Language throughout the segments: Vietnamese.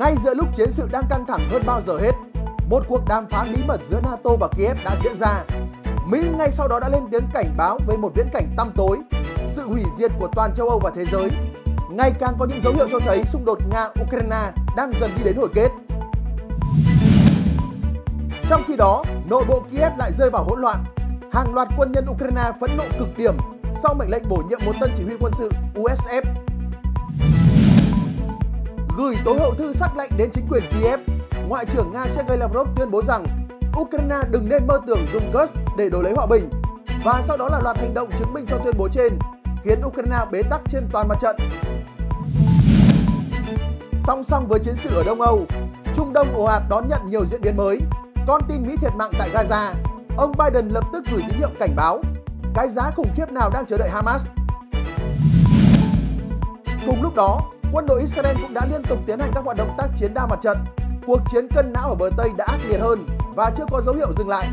ngay giữa lúc chiến sự đang căng thẳng hơn bao giờ hết. Một cuộc đàm phán bí mật giữa NATO và Kiev đã diễn ra. Mỹ ngay sau đó đã lên tiếng cảnh báo với một viễn cảnh tăm tối, sự hủy diệt của toàn châu Âu và thế giới. Ngày càng có những dấu hiệu cho thấy xung đột Nga-Ukraine đang dần đi đến hồi kết. Trong khi đó, nội bộ Kiev lại rơi vào hỗn loạn. Hàng loạt quân nhân Ukraine phẫn nộ cực điểm sau mệnh lệnh bổ nhiệm một tân chỉ huy quân sự USF gửi tối hậu thư sắc lệnh đến chính quyền Kiev. Ngoại trưởng Nga Sergei Lavrov tuyên bố rằng Ukraine đừng nên mơ tưởng dùng Gust để đổi lấy hòa bình. Và sau đó là loạt hành động chứng minh cho tuyên bố trên, khiến Ukraine bế tắc trên toàn mặt trận. Song song với chiến sự ở Đông Âu, Trung Đông ồ ạt đón nhận nhiều diễn biến mới. Con tin Mỹ thiệt mạng tại Gaza, ông Biden lập tức gửi tín hiệu cảnh báo. Cái giá khủng khiếp nào đang chờ đợi Hamas? Cùng lúc đó, quân đội Israel cũng đã liên tục tiến hành các hoạt động tác chiến đa mặt trận. Cuộc chiến cân não ở bờ Tây đã ác liệt hơn và chưa có dấu hiệu dừng lại.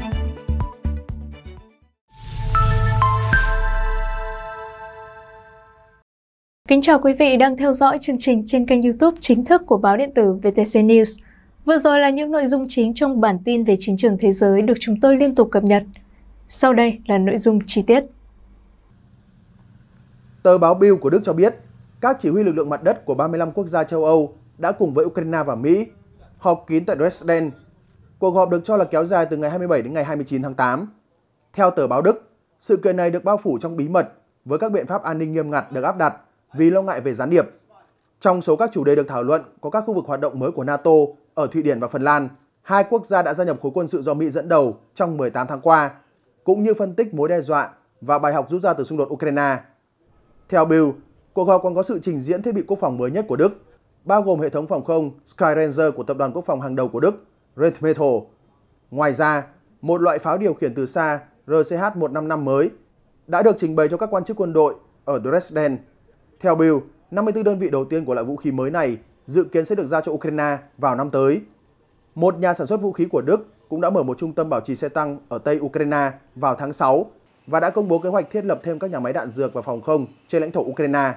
Kính chào quý vị đang theo dõi chương trình trên kênh youtube chính thức của báo điện tử VTC News. Vừa rồi là những nội dung chính trong bản tin về chiến trường thế giới được chúng tôi liên tục cập nhật. Sau đây là nội dung chi tiết. Tờ báo Bill của Đức cho biết, các chỉ huy lực lượng mặt đất của 35 quốc gia châu Âu đã cùng với Ukraine và Mỹ họp kín tại Dresden. Cuộc họp được cho là kéo dài từ ngày 27 đến ngày 29 tháng 8. Theo tờ báo Đức, sự kiện này được bao phủ trong bí mật với các biện pháp an ninh nghiêm ngặt được áp đặt vì lo ngại về gián điệp. Trong số các chủ đề được thảo luận có các khu vực hoạt động mới của NATO ở Thụy Điển và Phần Lan, hai quốc gia đã gia nhập khối quân sự do Mỹ dẫn đầu trong 18 tháng qua, cũng như phân tích mối đe dọa và bài học rút ra từ xung đột Ukraine. Theo Bill, Cuộc họp còn có sự trình diễn thiết bị quốc phòng mới nhất của Đức, bao gồm hệ thống phòng không Sky của tập đoàn quốc phòng hàng đầu của Đức, Rheinmetall. Ngoài ra, một loại pháo điều khiển từ xa RCH-155 mới đã được trình bày cho các quan chức quân đội ở Dresden. Theo Bill, 54 đơn vị đầu tiên của loại vũ khí mới này dự kiến sẽ được giao cho Ukraine vào năm tới. Một nhà sản xuất vũ khí của Đức cũng đã mở một trung tâm bảo trì xe tăng ở Tây Ukraine vào tháng 6 và đã công bố kế hoạch thiết lập thêm các nhà máy đạn dược và phòng không trên lãnh thổ Ukraine.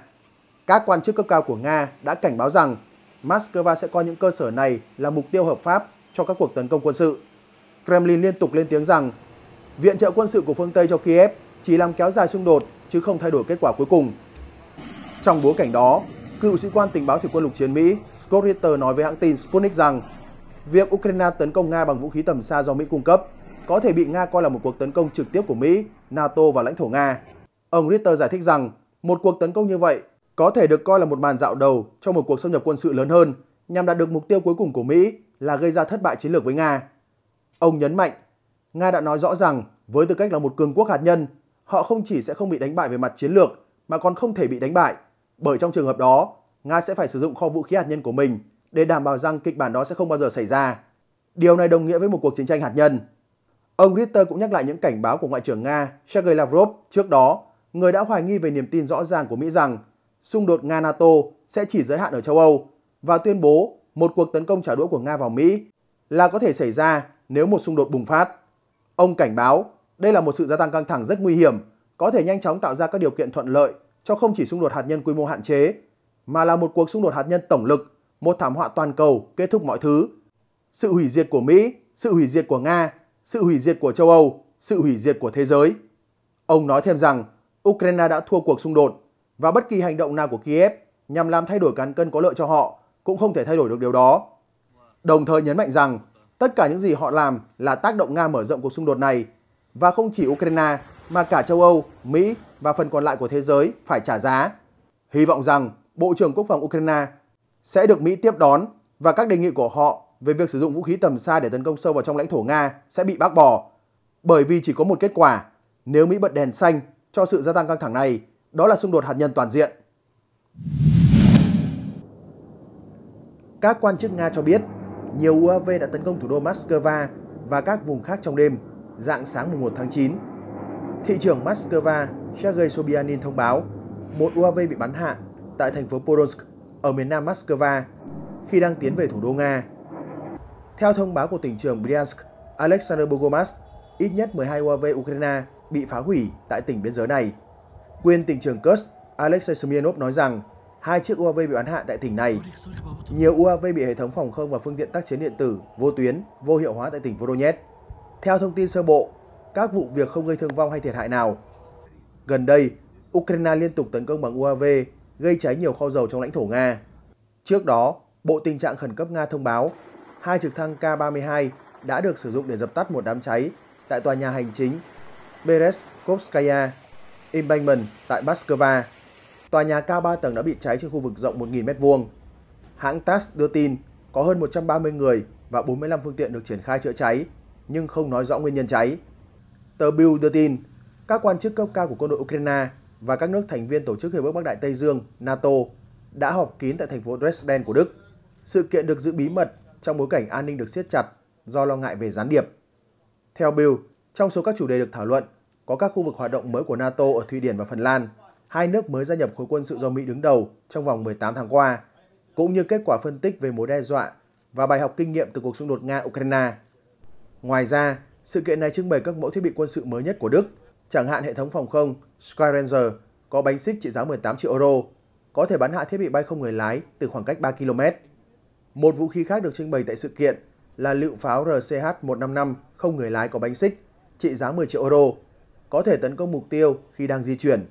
Các quan chức cấp cao của Nga đã cảnh báo rằng Moscow sẽ coi những cơ sở này là mục tiêu hợp pháp cho các cuộc tấn công quân sự. Kremlin liên tục lên tiếng rằng viện trợ quân sự của phương Tây cho Kiev chỉ làm kéo dài xung đột chứ không thay đổi kết quả cuối cùng. Trong bối cảnh đó, cựu sĩ quan tình báo thủy quân lục chiến Mỹ Scott Ritter nói với hãng tin Sputnik rằng việc Ukraine tấn công Nga bằng vũ khí tầm xa do Mỹ cung cấp có thể bị Nga coi là một cuộc tấn công trực tiếp của Mỹ, NATO và lãnh thổ Nga. Ông Ritter giải thích rằng một cuộc tấn công như vậy có thể được coi là một màn dạo đầu trong một cuộc xâm nhập quân sự lớn hơn nhằm đạt được mục tiêu cuối cùng của Mỹ là gây ra thất bại chiến lược với Nga. Ông nhấn mạnh, Nga đã nói rõ rằng với tư cách là một cường quốc hạt nhân, họ không chỉ sẽ không bị đánh bại về mặt chiến lược mà còn không thể bị đánh bại, bởi trong trường hợp đó, Nga sẽ phải sử dụng kho vũ khí hạt nhân của mình để đảm bảo rằng kịch bản đó sẽ không bao giờ xảy ra. Điều này đồng nghĩa với một cuộc chiến tranh hạt nhân. Ông Ritter cũng nhắc lại những cảnh báo của Ngoại trưởng Nga Sergei Lavrov trước đó, người đã hoài nghi về niềm tin rõ ràng của Mỹ rằng xung đột Nga-NATO sẽ chỉ giới hạn ở châu Âu và tuyên bố một cuộc tấn công trả đũa của Nga vào Mỹ là có thể xảy ra nếu một xung đột bùng phát. Ông cảnh báo đây là một sự gia tăng căng thẳng rất nguy hiểm, có thể nhanh chóng tạo ra các điều kiện thuận lợi cho không chỉ xung đột hạt nhân quy mô hạn chế, mà là một cuộc xung đột hạt nhân tổng lực, một thảm họa toàn cầu kết thúc mọi thứ. Sự hủy diệt của Mỹ, sự hủy diệt của Nga, sự hủy diệt của châu Âu, sự hủy diệt của thế giới. Ông nói thêm rằng Ukraine đã thua cuộc xung đột và bất kỳ hành động nào của Kiev nhằm làm thay đổi cán cân có lợi cho họ cũng không thể thay đổi được điều đó. Đồng thời nhấn mạnh rằng tất cả những gì họ làm là tác động Nga mở rộng cuộc xung đột này và không chỉ Ukraine mà cả châu Âu, Mỹ và phần còn lại của thế giới phải trả giá. Hy vọng rằng Bộ trưởng Quốc phòng Ukraine sẽ được Mỹ tiếp đón và các đề nghị của họ về việc sử dụng vũ khí tầm xa để tấn công sâu vào trong lãnh thổ Nga sẽ bị bác bỏ bởi vì chỉ có một kết quả nếu Mỹ bật đèn xanh cho sự gia tăng căng thẳng này đó là xung đột hạt nhân toàn diện. Các quan chức Nga cho biết, nhiều UAV đã tấn công thủ đô Moscow và các vùng khác trong đêm, dạng sáng mùng 1 tháng 9. Thị trưởng Moscow Sergei Sobyanin thông báo một UAV bị bắn hạ tại thành phố Polotsk ở miền nam Moscow khi đang tiến về thủ đô Nga. Theo thông báo của tỉnh trưởng Bryansk Alexander Bogomaz, ít nhất 12 UAV Ukraine bị phá hủy tại tỉnh biên giới này Quyền tỉnh trưởng Kurs, Alexei Smirnov nói rằng hai chiếc UAV bị bắn hạ tại tỉnh này. Nhiều UAV bị hệ thống phòng không và phương tiện tác chiến điện tử vô tuyến, vô hiệu hóa tại tỉnh Voronezh. Theo thông tin sơ bộ, các vụ việc không gây thương vong hay thiệt hại nào. Gần đây, Ukraine liên tục tấn công bằng UAV, gây cháy nhiều kho dầu trong lãnh thổ Nga. Trước đó, Bộ Tình trạng Khẩn cấp Nga thông báo hai trực thăng K-32 đã được sử dụng để dập tắt một đám cháy tại tòa nhà hành chính Bereskovskaya Embankment tại Moscow. Tòa nhà cao 3 tầng đã bị cháy trên khu vực rộng 1.000m2. Hãng TASS đưa tin có hơn 130 người và 45 phương tiện được triển khai chữa cháy, nhưng không nói rõ nguyên nhân cháy. Tờ Bill đưa tin, các quan chức cấp cao của quân đội Ukraine và các nước thành viên Tổ chức Hiệp ước Bắc Đại Tây Dương NATO đã họp kín tại thành phố Dresden của Đức. Sự kiện được giữ bí mật trong bối cảnh an ninh được siết chặt do lo ngại về gián điệp. Theo Bill, trong số các chủ đề được thảo luận có các khu vực hoạt động mới của NATO ở Thụy Điển và Phần Lan, hai nước mới gia nhập khối quân sự do Mỹ đứng đầu trong vòng 18 tháng qua, cũng như kết quả phân tích về mối đe dọa và bài học kinh nghiệm từ cuộc xung đột Nga-Ukraine. Ngoài ra, sự kiện này trưng bày các mẫu thiết bị quân sự mới nhất của Đức, chẳng hạn hệ thống phòng không Sky có bánh xích trị giá 18 triệu euro, có thể bắn hạ thiết bị bay không người lái từ khoảng cách 3 km. Một vũ khí khác được trưng bày tại sự kiện là lựu pháo RCH-155 không người lái có bánh xích trị giá 10 triệu euro có thể tấn công mục tiêu khi đang di chuyển.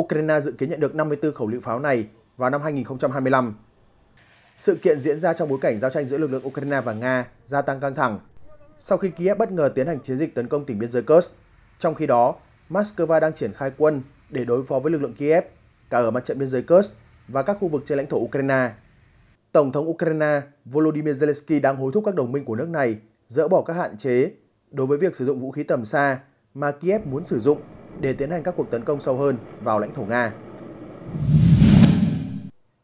Ukraine dự kiến nhận được 54 khẩu lựu pháo này vào năm 2025. Sự kiện diễn ra trong bối cảnh giao tranh giữa lực lượng Ukraine và Nga gia tăng căng thẳng sau khi Kiev bất ngờ tiến hành chiến dịch tấn công tỉnh biên giới Kursk. Trong khi đó, Moscow đang triển khai quân để đối phó với lực lượng Kiev cả ở mặt trận biên giới Kursk và các khu vực trên lãnh thổ Ukraine. Tổng thống Ukraine Volodymyr Zelensky đang hối thúc các đồng minh của nước này dỡ bỏ các hạn chế đối với việc sử dụng vũ khí tầm xa mà Kiev muốn sử dụng để tiến hành các cuộc tấn công sâu hơn vào lãnh thổ Nga.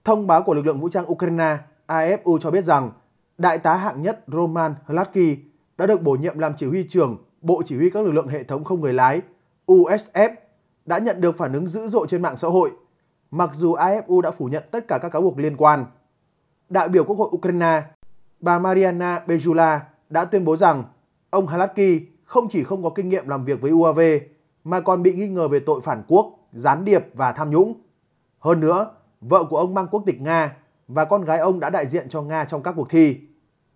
Thông báo của lực lượng vũ trang Ukraine AFU cho biết rằng Đại tá hạng nhất Roman Hladky đã được bổ nhiệm làm chỉ huy trưởng Bộ Chỉ huy các lực lượng hệ thống không người lái USF đã nhận được phản ứng dữ dội trên mạng xã hội, mặc dù AFU đã phủ nhận tất cả các cáo buộc liên quan. Đại biểu Quốc hội Ukraine, bà Mariana Bejula đã tuyên bố rằng ông Hladky không chỉ không có kinh nghiệm làm việc với UAV mà còn bị nghi ngờ về tội phản quốc, gián điệp và tham nhũng. Hơn nữa, vợ của ông mang quốc tịch Nga và con gái ông đã đại diện cho Nga trong các cuộc thi.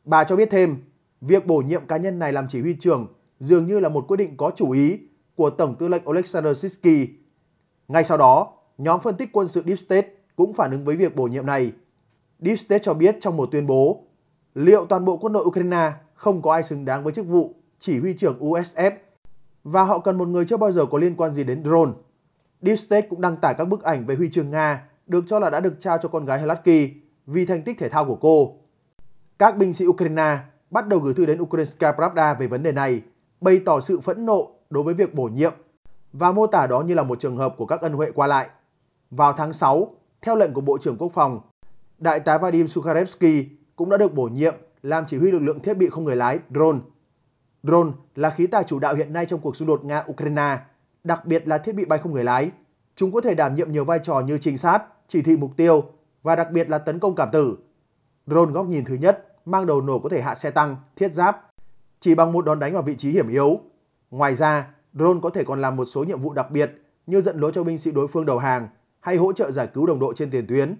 Bà cho biết thêm, việc bổ nhiệm cá nhân này làm chỉ huy trưởng dường như là một quyết định có chủ ý của Tổng tư lệnh Oleksandr Sitsky. Ngay sau đó, nhóm phân tích quân sự Deep State cũng phản ứng với việc bổ nhiệm này. Deep State cho biết trong một tuyên bố, liệu toàn bộ quân đội Ukraine không có ai xứng đáng với chức vụ chỉ huy trưởng USF và họ cần một người chưa bao giờ có liên quan gì đến drone. Deep State cũng đăng tải các bức ảnh về huy chương Nga được cho là đã được trao cho con gái Helaky vì thành tích thể thao của cô. Các binh sĩ Ukraine bắt đầu gửi thư đến Ukrainska Pravda về vấn đề này, bày tỏ sự phẫn nộ đối với việc bổ nhiệm và mô tả đó như là một trường hợp của các ân huệ qua lại. Vào tháng 6, theo lệnh của Bộ trưởng Quốc phòng, Đại tá Vadim Sukharevsky cũng đã được bổ nhiệm làm chỉ huy lực lượng thiết bị không người lái drone Drone là khí tài chủ đạo hiện nay trong cuộc xung đột Nga-Ukraine, đặc biệt là thiết bị bay không người lái. Chúng có thể đảm nhiệm nhiều vai trò như trinh sát, chỉ thị mục tiêu và đặc biệt là tấn công cảm tử. Drone góc nhìn thứ nhất mang đầu nổ có thể hạ xe tăng, thiết giáp chỉ bằng một đòn đánh vào vị trí hiểm yếu. Ngoài ra, drone có thể còn làm một số nhiệm vụ đặc biệt như dẫn lối cho binh sĩ đối phương đầu hàng hay hỗ trợ giải cứu đồng đội trên tiền tuyến.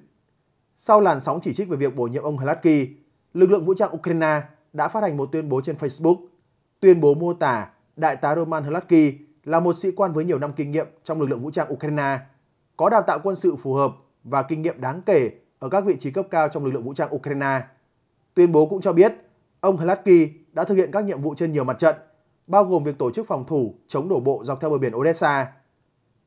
Sau làn sóng chỉ trích về việc bổ nhiệm ông Hladky, lực lượng vũ trang Ukraine đã phát hành một tuyên bố trên Facebook tuyên bố mô tả đại tá Roman Hladky là một sĩ quan với nhiều năm kinh nghiệm trong lực lượng vũ trang Ukraine, có đào tạo quân sự phù hợp và kinh nghiệm đáng kể ở các vị trí cấp cao trong lực lượng vũ trang Ukraine. Tuyên bố cũng cho biết, ông Hladky đã thực hiện các nhiệm vụ trên nhiều mặt trận, bao gồm việc tổ chức phòng thủ chống đổ bộ dọc theo bờ biển Odessa.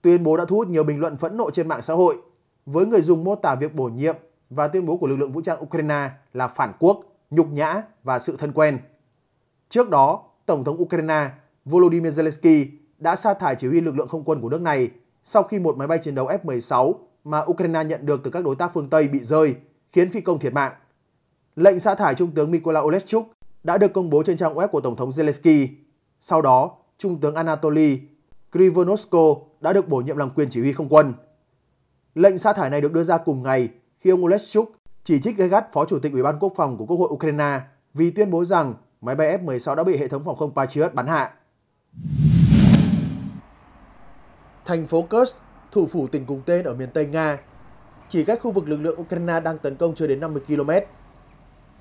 Tuyên bố đã thu hút nhiều bình luận phẫn nộ trên mạng xã hội, với người dùng mô tả việc bổ nhiệm và tuyên bố của lực lượng vũ trang Ukraine là phản quốc, nhục nhã và sự thân quen. Trước đó, Tổng thống Ukraine Volodymyr Zelensky đã sa thải chỉ huy lực lượng không quân của nước này sau khi một máy bay chiến đấu F-16 mà Ukraine nhận được từ các đối tác phương Tây bị rơi, khiến phi công thiệt mạng. Lệnh sa thải Trung tướng Mykola Oleshchuk đã được công bố trên trang web của Tổng thống Zelensky. Sau đó, Trung tướng Anatoly Krivonosko đã được bổ nhiệm làm quyền chỉ huy không quân. Lệnh sa thải này được đưa ra cùng ngày khi ông Oleshchuk chỉ trích gay gắt Phó Chủ tịch Ủy ban Quốc phòng của Quốc hội Ukraine vì tuyên bố rằng máy bay F-16 đã bị hệ thống phòng không Patriot bắn hạ. Thành phố Kursk, thủ phủ tỉnh cùng tên ở miền Tây Nga, chỉ cách khu vực lực lượng Ukraine đang tấn công chưa đến 50 km.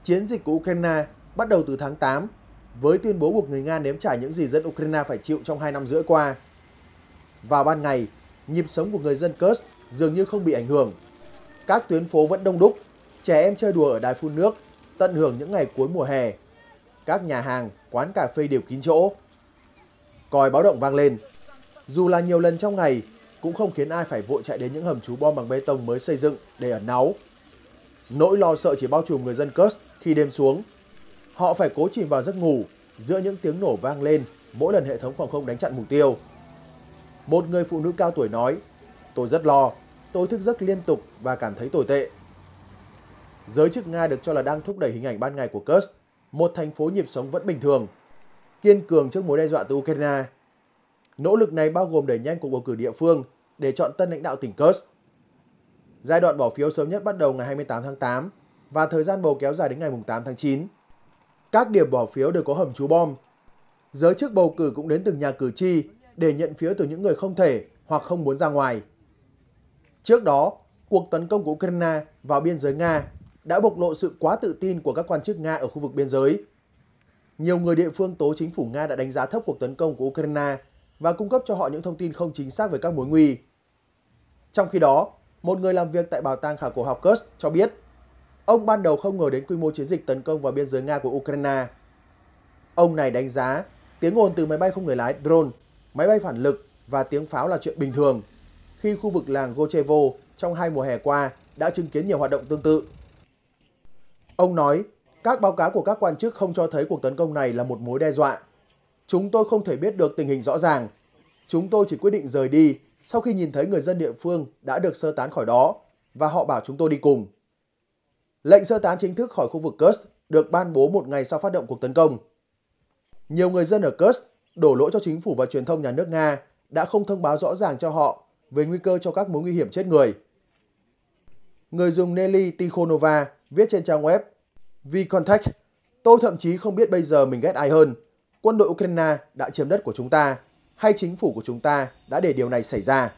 Chiến dịch của Ukraine bắt đầu từ tháng 8 với tuyên bố buộc người Nga nếm trải những gì dân Ukraine phải chịu trong 2 năm rưỡi qua. Vào ban ngày, nhịp sống của người dân Kursk dường như không bị ảnh hưởng. Các tuyến phố vẫn đông đúc, trẻ em chơi đùa ở đài phun nước, tận hưởng những ngày cuối mùa hè các nhà hàng, quán cà phê đều kín chỗ. Còi báo động vang lên. Dù là nhiều lần trong ngày, cũng không khiến ai phải vội chạy đến những hầm trú bom bằng bê tông mới xây dựng để ẩn náu. Nỗi lo sợ chỉ bao trùm người dân Kursk khi đêm xuống. Họ phải cố chìm vào giấc ngủ giữa những tiếng nổ vang lên mỗi lần hệ thống phòng không đánh chặn mục tiêu. Một người phụ nữ cao tuổi nói, tôi rất lo, tôi thức giấc liên tục và cảm thấy tồi tệ. Giới chức Nga được cho là đang thúc đẩy hình ảnh ban ngày của Kursk một thành phố nhịp sống vẫn bình thường, kiên cường trước mối đe dọa từ Ukraine. Nỗ lực này bao gồm đẩy nhanh cuộc bầu cử địa phương để chọn tân lãnh đạo tỉnh Kursk. Giai đoạn bỏ phiếu sớm nhất bắt đầu ngày 28 tháng 8 và thời gian bầu kéo dài đến ngày 8 tháng 9. Các điểm bỏ phiếu đều có hầm trú bom. Giới chức bầu cử cũng đến từng nhà cử tri để nhận phiếu từ những người không thể hoặc không muốn ra ngoài. Trước đó, cuộc tấn công của Ukraine vào biên giới Nga đã bộc lộ sự quá tự tin của các quan chức Nga ở khu vực biên giới. Nhiều người địa phương tố chính phủ Nga đã đánh giá thấp cuộc tấn công của Ukraine và cung cấp cho họ những thông tin không chính xác về các mối nguy. Trong khi đó, một người làm việc tại bảo tàng khảo cổ học Kursk cho biết, ông ban đầu không ngờ đến quy mô chiến dịch tấn công vào biên giới Nga của Ukraine. Ông này đánh giá tiếng ồn từ máy bay không người lái drone, máy bay phản lực và tiếng pháo là chuyện bình thường, khi khu vực làng Gochevo trong hai mùa hè qua đã chứng kiến nhiều hoạt động tương tự. Ông nói, các báo cáo của các quan chức không cho thấy cuộc tấn công này là một mối đe dọa. Chúng tôi không thể biết được tình hình rõ ràng. Chúng tôi chỉ quyết định rời đi sau khi nhìn thấy người dân địa phương đã được sơ tán khỏi đó và họ bảo chúng tôi đi cùng. Lệnh sơ tán chính thức khỏi khu vực Kursk được ban bố một ngày sau phát động cuộc tấn công. Nhiều người dân ở Kursk đổ lỗi cho chính phủ và truyền thông nhà nước Nga đã không thông báo rõ ràng cho họ về nguy cơ cho các mối nguy hiểm chết người. Người dùng Nelly Tikhonova viết trên trang web VContact, tôi thậm chí không biết bây giờ mình ghét ai hơn, quân đội Ukraine đã chiếm đất của chúng ta hay chính phủ của chúng ta đã để điều này xảy ra.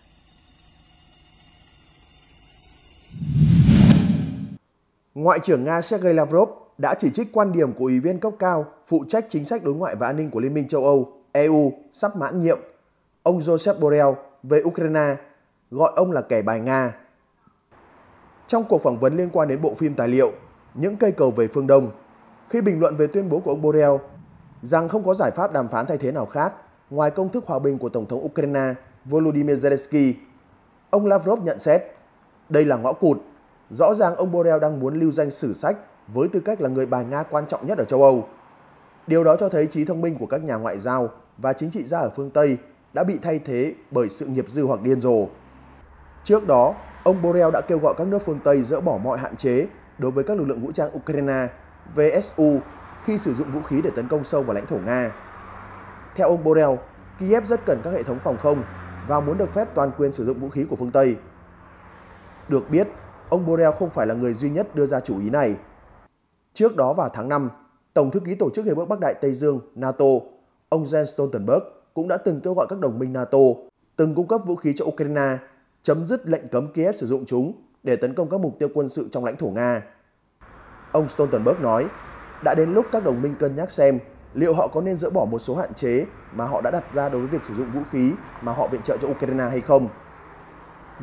Ngoại trưởng Nga Sergei Lavrov đã chỉ trích quan điểm của Ủy viên cấp cao phụ trách chính sách đối ngoại và an ninh của Liên minh châu Âu, EU sắp mãn nhiệm, ông Joseph Borrell về Ukraine, gọi ông là kẻ bài Nga trong cuộc phỏng vấn liên quan đến bộ phim tài liệu Những cây cầu về phương Đông, khi bình luận về tuyên bố của ông Borrell rằng không có giải pháp đàm phán thay thế nào khác ngoài công thức hòa bình của Tổng thống Ukraine Volodymyr Zelensky, ông Lavrov nhận xét đây là ngõ cụt. Rõ ràng ông Borrell đang muốn lưu danh sử sách với tư cách là người bài Nga quan trọng nhất ở châu Âu. Điều đó cho thấy trí thông minh của các nhà ngoại giao và chính trị gia ở phương Tây đã bị thay thế bởi sự nghiệp dư hoặc điên rồ. Trước đó, Ông Borrell đã kêu gọi các nước phương Tây dỡ bỏ mọi hạn chế đối với các lực lượng vũ trang Ukraine, VSU, khi sử dụng vũ khí để tấn công sâu vào lãnh thổ Nga. Theo ông Borrell, Kiev rất cần các hệ thống phòng không và muốn được phép toàn quyền sử dụng vũ khí của phương Tây. Được biết, ông Borrell không phải là người duy nhất đưa ra chủ ý này. Trước đó vào tháng 5, Tổng thư ký Tổ chức Hiệp ước Bắc Đại Tây Dương NATO, ông Jens Stoltenberg cũng đã từng kêu gọi các đồng minh NATO từng cung cấp vũ khí cho Ukraine chấm dứt lệnh cấm Kiev sử dụng chúng để tấn công các mục tiêu quân sự trong lãnh thổ Nga. Ông Stoltenberg nói, đã đến lúc các đồng minh cân nhắc xem liệu họ có nên dỡ bỏ một số hạn chế mà họ đã đặt ra đối với việc sử dụng vũ khí mà họ viện trợ cho Ukraine hay không.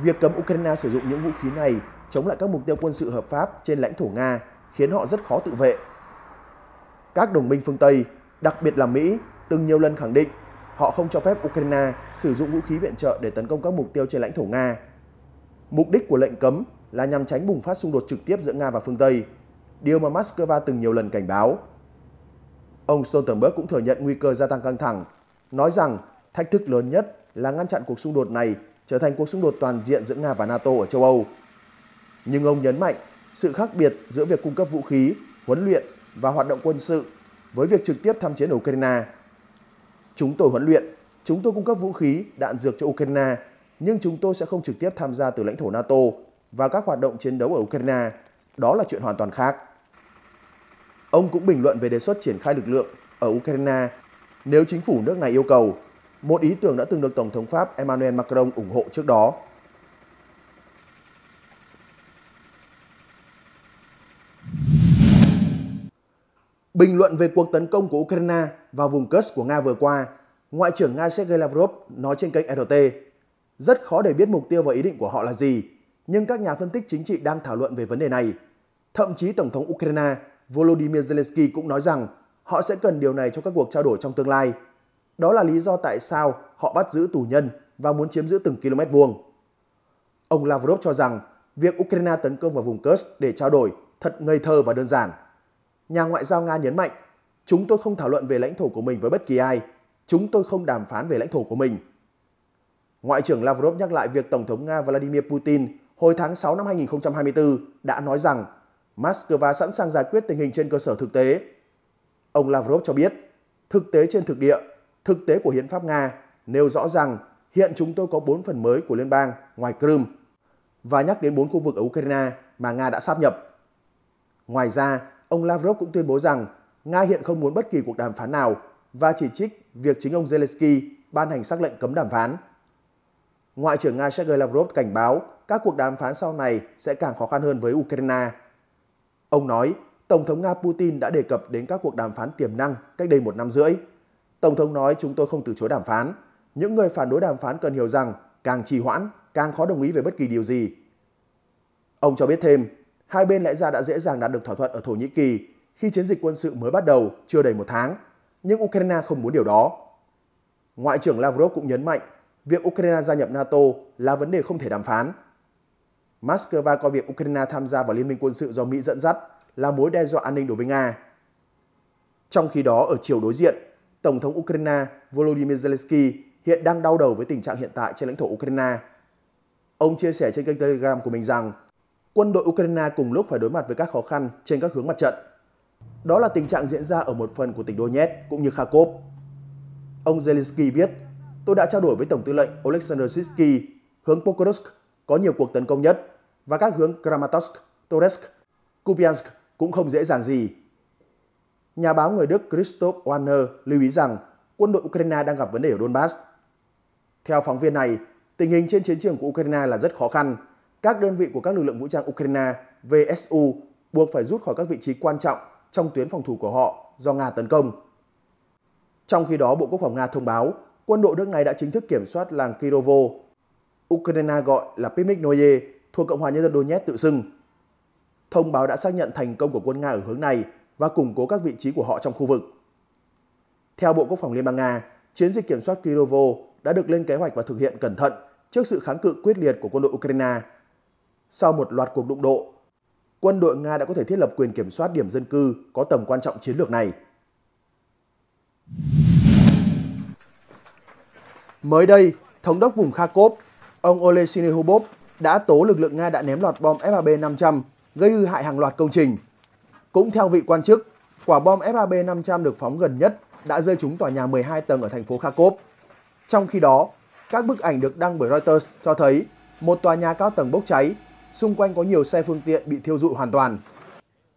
Việc cấm Ukraine sử dụng những vũ khí này chống lại các mục tiêu quân sự hợp pháp trên lãnh thổ Nga khiến họ rất khó tự vệ. Các đồng minh phương Tây, đặc biệt là Mỹ, từng nhiều lần khẳng định họ không cho phép Ukraine sử dụng vũ khí viện trợ để tấn công các mục tiêu trên lãnh thổ Nga. Mục đích của lệnh cấm là nhằm tránh bùng phát xung đột trực tiếp giữa Nga và phương Tây, điều mà Moscow từng nhiều lần cảnh báo. Ông Stoltenberg cũng thừa nhận nguy cơ gia tăng căng thẳng, nói rằng thách thức lớn nhất là ngăn chặn cuộc xung đột này trở thành cuộc xung đột toàn diện giữa Nga và NATO ở châu Âu. Nhưng ông nhấn mạnh sự khác biệt giữa việc cung cấp vũ khí, huấn luyện và hoạt động quân sự với việc trực tiếp tham chiến ở Ukraine Chúng tôi huấn luyện, chúng tôi cung cấp vũ khí, đạn dược cho Ukraine, nhưng chúng tôi sẽ không trực tiếp tham gia từ lãnh thổ NATO và các hoạt động chiến đấu ở Ukraine. Đó là chuyện hoàn toàn khác. Ông cũng bình luận về đề xuất triển khai lực lượng ở Ukraine nếu chính phủ nước này yêu cầu, một ý tưởng đã từng được Tổng thống Pháp Emmanuel Macron ủng hộ trước đó. Bình luận về cuộc tấn công của Ukraine vào vùng Kursk của Nga vừa qua, Ngoại trưởng Nga Sergei Lavrov nói trên kênh RT, rất khó để biết mục tiêu và ý định của họ là gì, nhưng các nhà phân tích chính trị đang thảo luận về vấn đề này. Thậm chí Tổng thống Ukraine Volodymyr Zelensky cũng nói rằng họ sẽ cần điều này cho các cuộc trao đổi trong tương lai. Đó là lý do tại sao họ bắt giữ tù nhân và muốn chiếm giữ từng km vuông. Ông Lavrov cho rằng việc Ukraine tấn công vào vùng Kursk để trao đổi thật ngây thơ và đơn giản nhà ngoại giao Nga nhấn mạnh, chúng tôi không thảo luận về lãnh thổ của mình với bất kỳ ai, chúng tôi không đàm phán về lãnh thổ của mình. Ngoại trưởng Lavrov nhắc lại việc Tổng thống Nga Vladimir Putin hồi tháng 6 năm 2024 đã nói rằng Moscow sẵn sàng giải quyết tình hình trên cơ sở thực tế. Ông Lavrov cho biết, thực tế trên thực địa, thực tế của hiến pháp Nga nêu rõ rằng hiện chúng tôi có 4 phần mới của liên bang ngoài Crimea và nhắc đến 4 khu vực ở Ukraine mà Nga đã sáp nhập. Ngoài ra, Ông Lavrov cũng tuyên bố rằng Nga hiện không muốn bất kỳ cuộc đàm phán nào và chỉ trích việc chính ông Zelensky ban hành sắc lệnh cấm đàm phán. Ngoại trưởng Nga Sergei Lavrov cảnh báo các cuộc đàm phán sau này sẽ càng khó khăn hơn với Ukraine. Ông nói, Tổng thống Nga Putin đã đề cập đến các cuộc đàm phán tiềm năng cách đây một năm rưỡi. Tổng thống nói chúng tôi không từ chối đàm phán. Những người phản đối đàm phán cần hiểu rằng càng trì hoãn, càng khó đồng ý về bất kỳ điều gì. Ông cho biết thêm, hai bên lẽ ra đã dễ dàng đạt được thỏa thuận ở Thổ Nhĩ Kỳ khi chiến dịch quân sự mới bắt đầu chưa đầy một tháng, nhưng Ukraine không muốn điều đó. Ngoại trưởng Lavrov cũng nhấn mạnh việc Ukraine gia nhập NATO là vấn đề không thể đàm phán. Moscow coi việc Ukraine tham gia vào liên minh quân sự do Mỹ dẫn dắt là mối đe dọa an ninh đối với Nga. Trong khi đó, ở chiều đối diện, Tổng thống Ukraine Volodymyr Zelensky hiện đang đau đầu với tình trạng hiện tại trên lãnh thổ Ukraine. Ông chia sẻ trên kênh Telegram của mình rằng quân đội Ukraine cùng lúc phải đối mặt với các khó khăn trên các hướng mặt trận. Đó là tình trạng diễn ra ở một phần của tỉnh Donetsk cũng như Kharkov. Ông Zelensky viết, tôi đã trao đổi với Tổng tư lệnh Oleksandr Sitsky hướng Pokrovsk có nhiều cuộc tấn công nhất và các hướng Kramatorsk, Toretsk, Kupiansk cũng không dễ dàng gì. Nhà báo người Đức Christoph Warner lưu ý rằng quân đội Ukraine đang gặp vấn đề ở Donbass. Theo phóng viên này, tình hình trên chiến trường của Ukraine là rất khó khăn các đơn vị của các lực lượng vũ trang Ukraine VSU buộc phải rút khỏi các vị trí quan trọng trong tuyến phòng thủ của họ do Nga tấn công. Trong khi đó, Bộ Quốc phòng Nga thông báo quân đội nước này đã chính thức kiểm soát làng Kirovo, Ukraine gọi là Pivniknoye, thuộc Cộng hòa Nhân dân Donetsk tự xưng. Thông báo đã xác nhận thành công của quân Nga ở hướng này và củng cố các vị trí của họ trong khu vực. Theo Bộ Quốc phòng Liên bang Nga, chiến dịch kiểm soát Kirovo đã được lên kế hoạch và thực hiện cẩn thận trước sự kháng cự quyết liệt của quân đội Ukraine sau một loạt cuộc đụng độ, quân đội Nga đã có thể thiết lập quyền kiểm soát điểm dân cư có tầm quan trọng chiến lược này. Mới đây, thống đốc vùng Kharkov, ông Oleksiy Hubov đã tố lực lượng Nga đã ném loạt bom FAB 500 gây hư hại hàng loạt công trình. Cũng theo vị quan chức, quả bom FAB 500 được phóng gần nhất đã rơi trúng tòa nhà 12 tầng ở thành phố Kharkov. Trong khi đó, các bức ảnh được đăng bởi Reuters cho thấy một tòa nhà cao tầng bốc cháy xung quanh có nhiều xe phương tiện bị thiêu dụi hoàn toàn.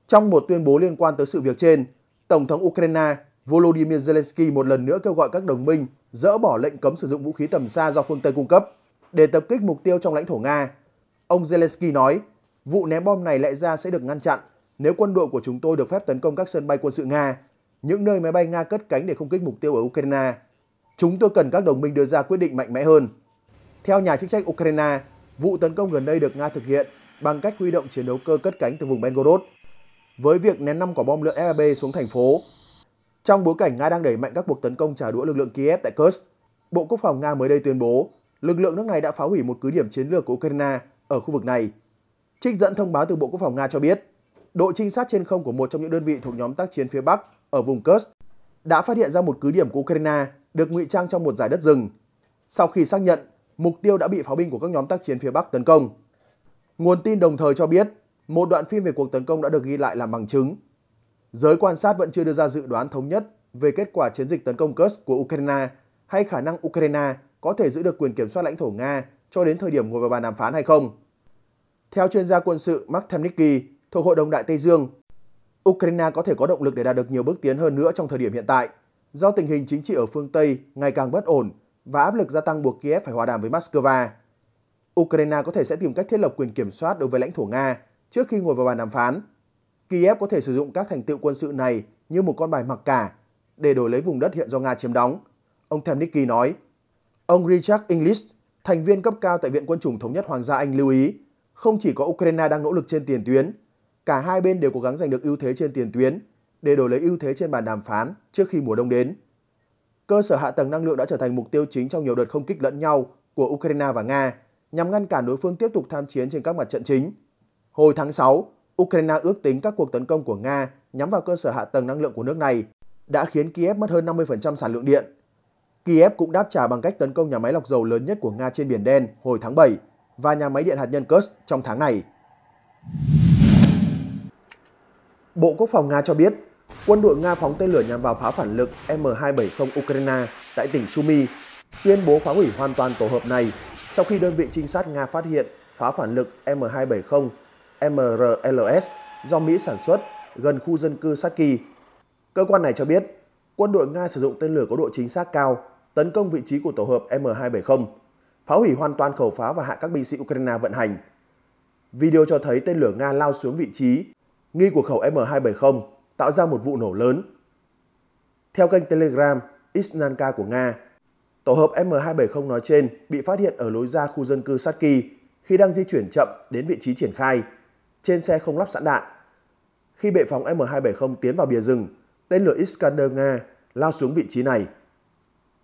Trong một tuyên bố liên quan tới sự việc trên, Tổng thống Ukraine Volodymyr Zelensky một lần nữa kêu gọi các đồng minh dỡ bỏ lệnh cấm sử dụng vũ khí tầm xa do phương Tây cung cấp để tập kích mục tiêu trong lãnh thổ Nga. Ông Zelensky nói, vụ ném bom này lẽ ra sẽ được ngăn chặn nếu quân đội của chúng tôi được phép tấn công các sân bay quân sự Nga, những nơi máy bay Nga cất cánh để không kích mục tiêu ở Ukraine. Chúng tôi cần các đồng minh đưa ra quyết định mạnh mẽ hơn. Theo nhà chức trách Ukraine, Vụ tấn công gần đây được Nga thực hiện bằng cách huy động chiến đấu cơ cất cánh từ vùng Belgorod với việc ném 5 quả bom lượng FAB xuống thành phố. Trong bối cảnh Nga đang đẩy mạnh các cuộc tấn công trả đũa lực lượng Kiev tại Kursk, Bộ Quốc phòng Nga mới đây tuyên bố lực lượng nước này đã phá hủy một cứ điểm chiến lược của Ukraine ở khu vực này. Trích dẫn thông báo từ Bộ Quốc phòng Nga cho biết, đội trinh sát trên không của một trong những đơn vị thuộc nhóm tác chiến phía Bắc ở vùng Kursk đã phát hiện ra một cứ điểm của Ukraine được ngụy trang trong một giải đất rừng. Sau khi xác nhận, mục tiêu đã bị pháo binh của các nhóm tác chiến phía Bắc tấn công. Nguồn tin đồng thời cho biết, một đoạn phim về cuộc tấn công đã được ghi lại làm bằng chứng. Giới quan sát vẫn chưa đưa ra dự đoán thống nhất về kết quả chiến dịch tấn công Kursk của Ukraine hay khả năng Ukraine có thể giữ được quyền kiểm soát lãnh thổ Nga cho đến thời điểm ngồi vào bàn đàm phán hay không. Theo chuyên gia quân sự Mark Temnicki thuộc Hội đồng Đại Tây Dương, Ukraine có thể có động lực để đạt được nhiều bước tiến hơn nữa trong thời điểm hiện tại, do tình hình chính trị ở phương Tây ngày càng bất ổn và áp lực gia tăng buộc Kiev phải hòa đàm với Moscow. Ukraine có thể sẽ tìm cách thiết lập quyền kiểm soát đối với lãnh thổ Nga trước khi ngồi vào bàn đàm phán. Kiev có thể sử dụng các thành tựu quân sự này như một con bài mặc cả để đổi lấy vùng đất hiện do Nga chiếm đóng, ông Themnicki nói. Ông Richard English, thành viên cấp cao tại Viện Quân chủng Thống nhất Hoàng gia Anh lưu ý, không chỉ có Ukraine đang nỗ lực trên tiền tuyến, cả hai bên đều cố gắng giành được ưu thế trên tiền tuyến để đổi lấy ưu thế trên bàn đàm phán trước khi mùa đông đến cơ sở hạ tầng năng lượng đã trở thành mục tiêu chính trong nhiều đợt không kích lẫn nhau của Ukraine và Nga nhằm ngăn cản đối phương tiếp tục tham chiến trên các mặt trận chính. Hồi tháng 6, Ukraine ước tính các cuộc tấn công của Nga nhắm vào cơ sở hạ tầng năng lượng của nước này đã khiến Kiev mất hơn 50% sản lượng điện. Kiev cũng đáp trả bằng cách tấn công nhà máy lọc dầu lớn nhất của Nga trên Biển Đen hồi tháng 7 và nhà máy điện hạt nhân Kursk trong tháng này. Bộ Quốc phòng Nga cho biết Quân đội Nga phóng tên lửa nhằm vào pháo phản lực M270 Ukraine tại tỉnh Sumy, tuyên bố phá hủy hoàn toàn tổ hợp này sau khi đơn vị trinh sát Nga phát hiện pháo phản lực M270 MRLS do Mỹ sản xuất gần khu dân cư Saki. Cơ quan này cho biết, quân đội Nga sử dụng tên lửa có độ chính xác cao tấn công vị trí của tổ hợp M270, phá hủy hoàn toàn khẩu pháo và hạ các binh sĩ Ukraine vận hành. Video cho thấy tên lửa Nga lao xuống vị trí nghi của khẩu M270 tạo ra một vụ nổ lớn. Theo kênh Telegram Isnanka của Nga, tổ hợp M270 nói trên bị phát hiện ở lối ra khu dân cư Satki khi đang di chuyển chậm đến vị trí triển khai. Trên xe không lắp sẵn đạn. Khi bệ phóng M270 tiến vào bìa rừng, tên lửa Iskander Nga lao xuống vị trí này.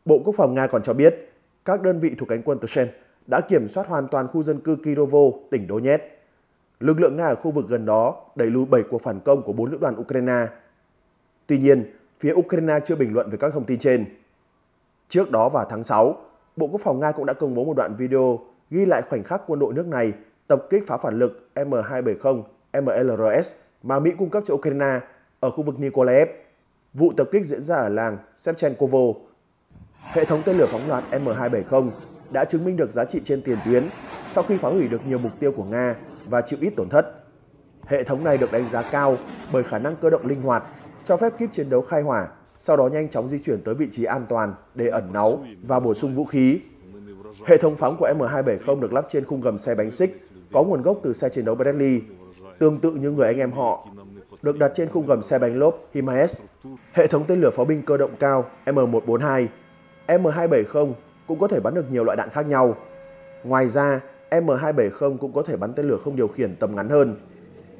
Bộ Quốc phòng Nga còn cho biết, các đơn vị thuộc cánh quân Tushen đã kiểm soát hoàn toàn khu dân cư Kirovo, tỉnh Donetsk lực lượng Nga ở khu vực gần đó đẩy lùi 7 cuộc phản công của 4 lữ đoàn Ukraine. Tuy nhiên, phía Ukraine chưa bình luận về các thông tin trên. Trước đó vào tháng 6, Bộ Quốc phòng Nga cũng đã công bố một đoạn video ghi lại khoảnh khắc quân đội nước này tập kích phá phản lực M270 MLRS mà Mỹ cung cấp cho Ukraine ở khu vực Nikolaev. Vụ tập kích diễn ra ở làng Sepchenkovo. Hệ thống tên lửa phóng loạt M270 đã chứng minh được giá trị trên tiền tuyến sau khi phá hủy được nhiều mục tiêu của Nga và chịu ít tổn thất. Hệ thống này được đánh giá cao bởi khả năng cơ động linh hoạt, cho phép kíp chiến đấu khai hỏa, sau đó nhanh chóng di chuyển tới vị trí an toàn để ẩn náu và bổ sung vũ khí. Hệ thống phóng của M270 được lắp trên khung gầm xe bánh xích, có nguồn gốc từ xe chiến đấu Bradley, tương tự như người anh em họ, được đặt trên khung gầm xe bánh lốp HIMARS. Hệ thống tên lửa pháo binh cơ động cao M142, M270 cũng có thể bắn được nhiều loại đạn khác nhau. Ngoài ra, M270 cũng có thể bắn tên lửa không điều khiển tầm ngắn hơn.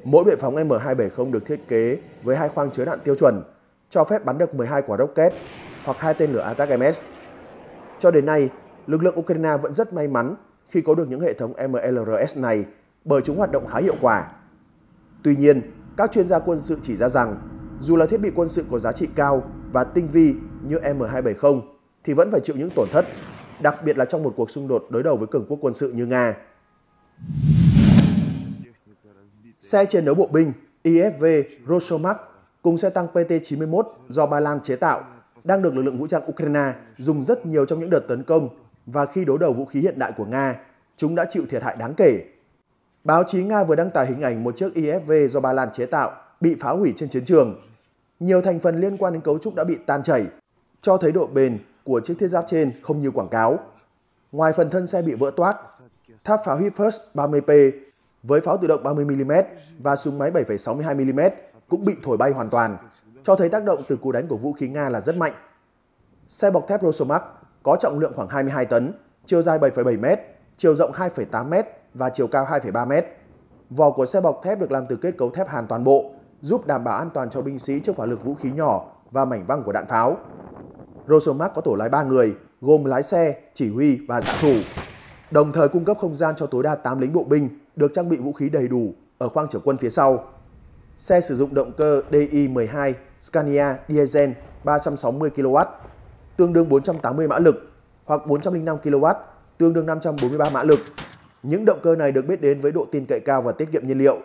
Mỗi bệ phóng M270 được thiết kế với hai khoang chứa đạn tiêu chuẩn, cho phép bắn được 12 quả rocket hoặc hai tên lửa ATACMS. Cho đến nay, lực lượng Ukraine vẫn rất may mắn khi có được những hệ thống MLRS này bởi chúng hoạt động khá hiệu quả. Tuy nhiên, các chuyên gia quân sự chỉ ra rằng, dù là thiết bị quân sự có giá trị cao và tinh vi như M270 thì vẫn phải chịu những tổn thất đặc biệt là trong một cuộc xung đột đối đầu với cường quốc quân sự như Nga. Xe chiến đấu bộ binh IFV Rosomach cùng xe tăng PT-91 do Ba Lan chế tạo đang được lực lượng vũ trang Ukraine dùng rất nhiều trong những đợt tấn công và khi đối đầu vũ khí hiện đại của Nga, chúng đã chịu thiệt hại đáng kể. Báo chí Nga vừa đăng tải hình ảnh một chiếc IFV do Ba Lan chế tạo bị phá hủy trên chiến trường. Nhiều thành phần liên quan đến cấu trúc đã bị tan chảy, cho thấy độ bền của chiếc thiết giáp trên không như quảng cáo. Ngoài phần thân xe bị vỡ toát, tháp pháo Hifirst 30P với pháo tự động 30mm và súng máy 7,62mm cũng bị thổi bay hoàn toàn, cho thấy tác động từ cú đánh của vũ khí Nga là rất mạnh. Xe bọc thép Rosomac có trọng lượng khoảng 22 tấn, chiều dài 7,7m, chiều rộng 2,8m và chiều cao 2,3m. Vỏ của xe bọc thép được làm từ kết cấu thép hàn toàn bộ, giúp đảm bảo an toàn cho binh sĩ trước hỏa lực vũ khí nhỏ và mảnh văng của đạn pháo. Rosomac có tổ lái 3 người, gồm lái xe, chỉ huy và xạ thủ. Đồng thời cung cấp không gian cho tối đa 8 lính bộ binh được trang bị vũ khí đầy đủ ở khoang chở quân phía sau. Xe sử dụng động cơ DI12 Scania diesel 360 kW, tương đương 480 mã lực hoặc 405 kW, tương đương 543 mã lực. Những động cơ này được biết đến với độ tin cậy cao và tiết kiệm nhiên liệu,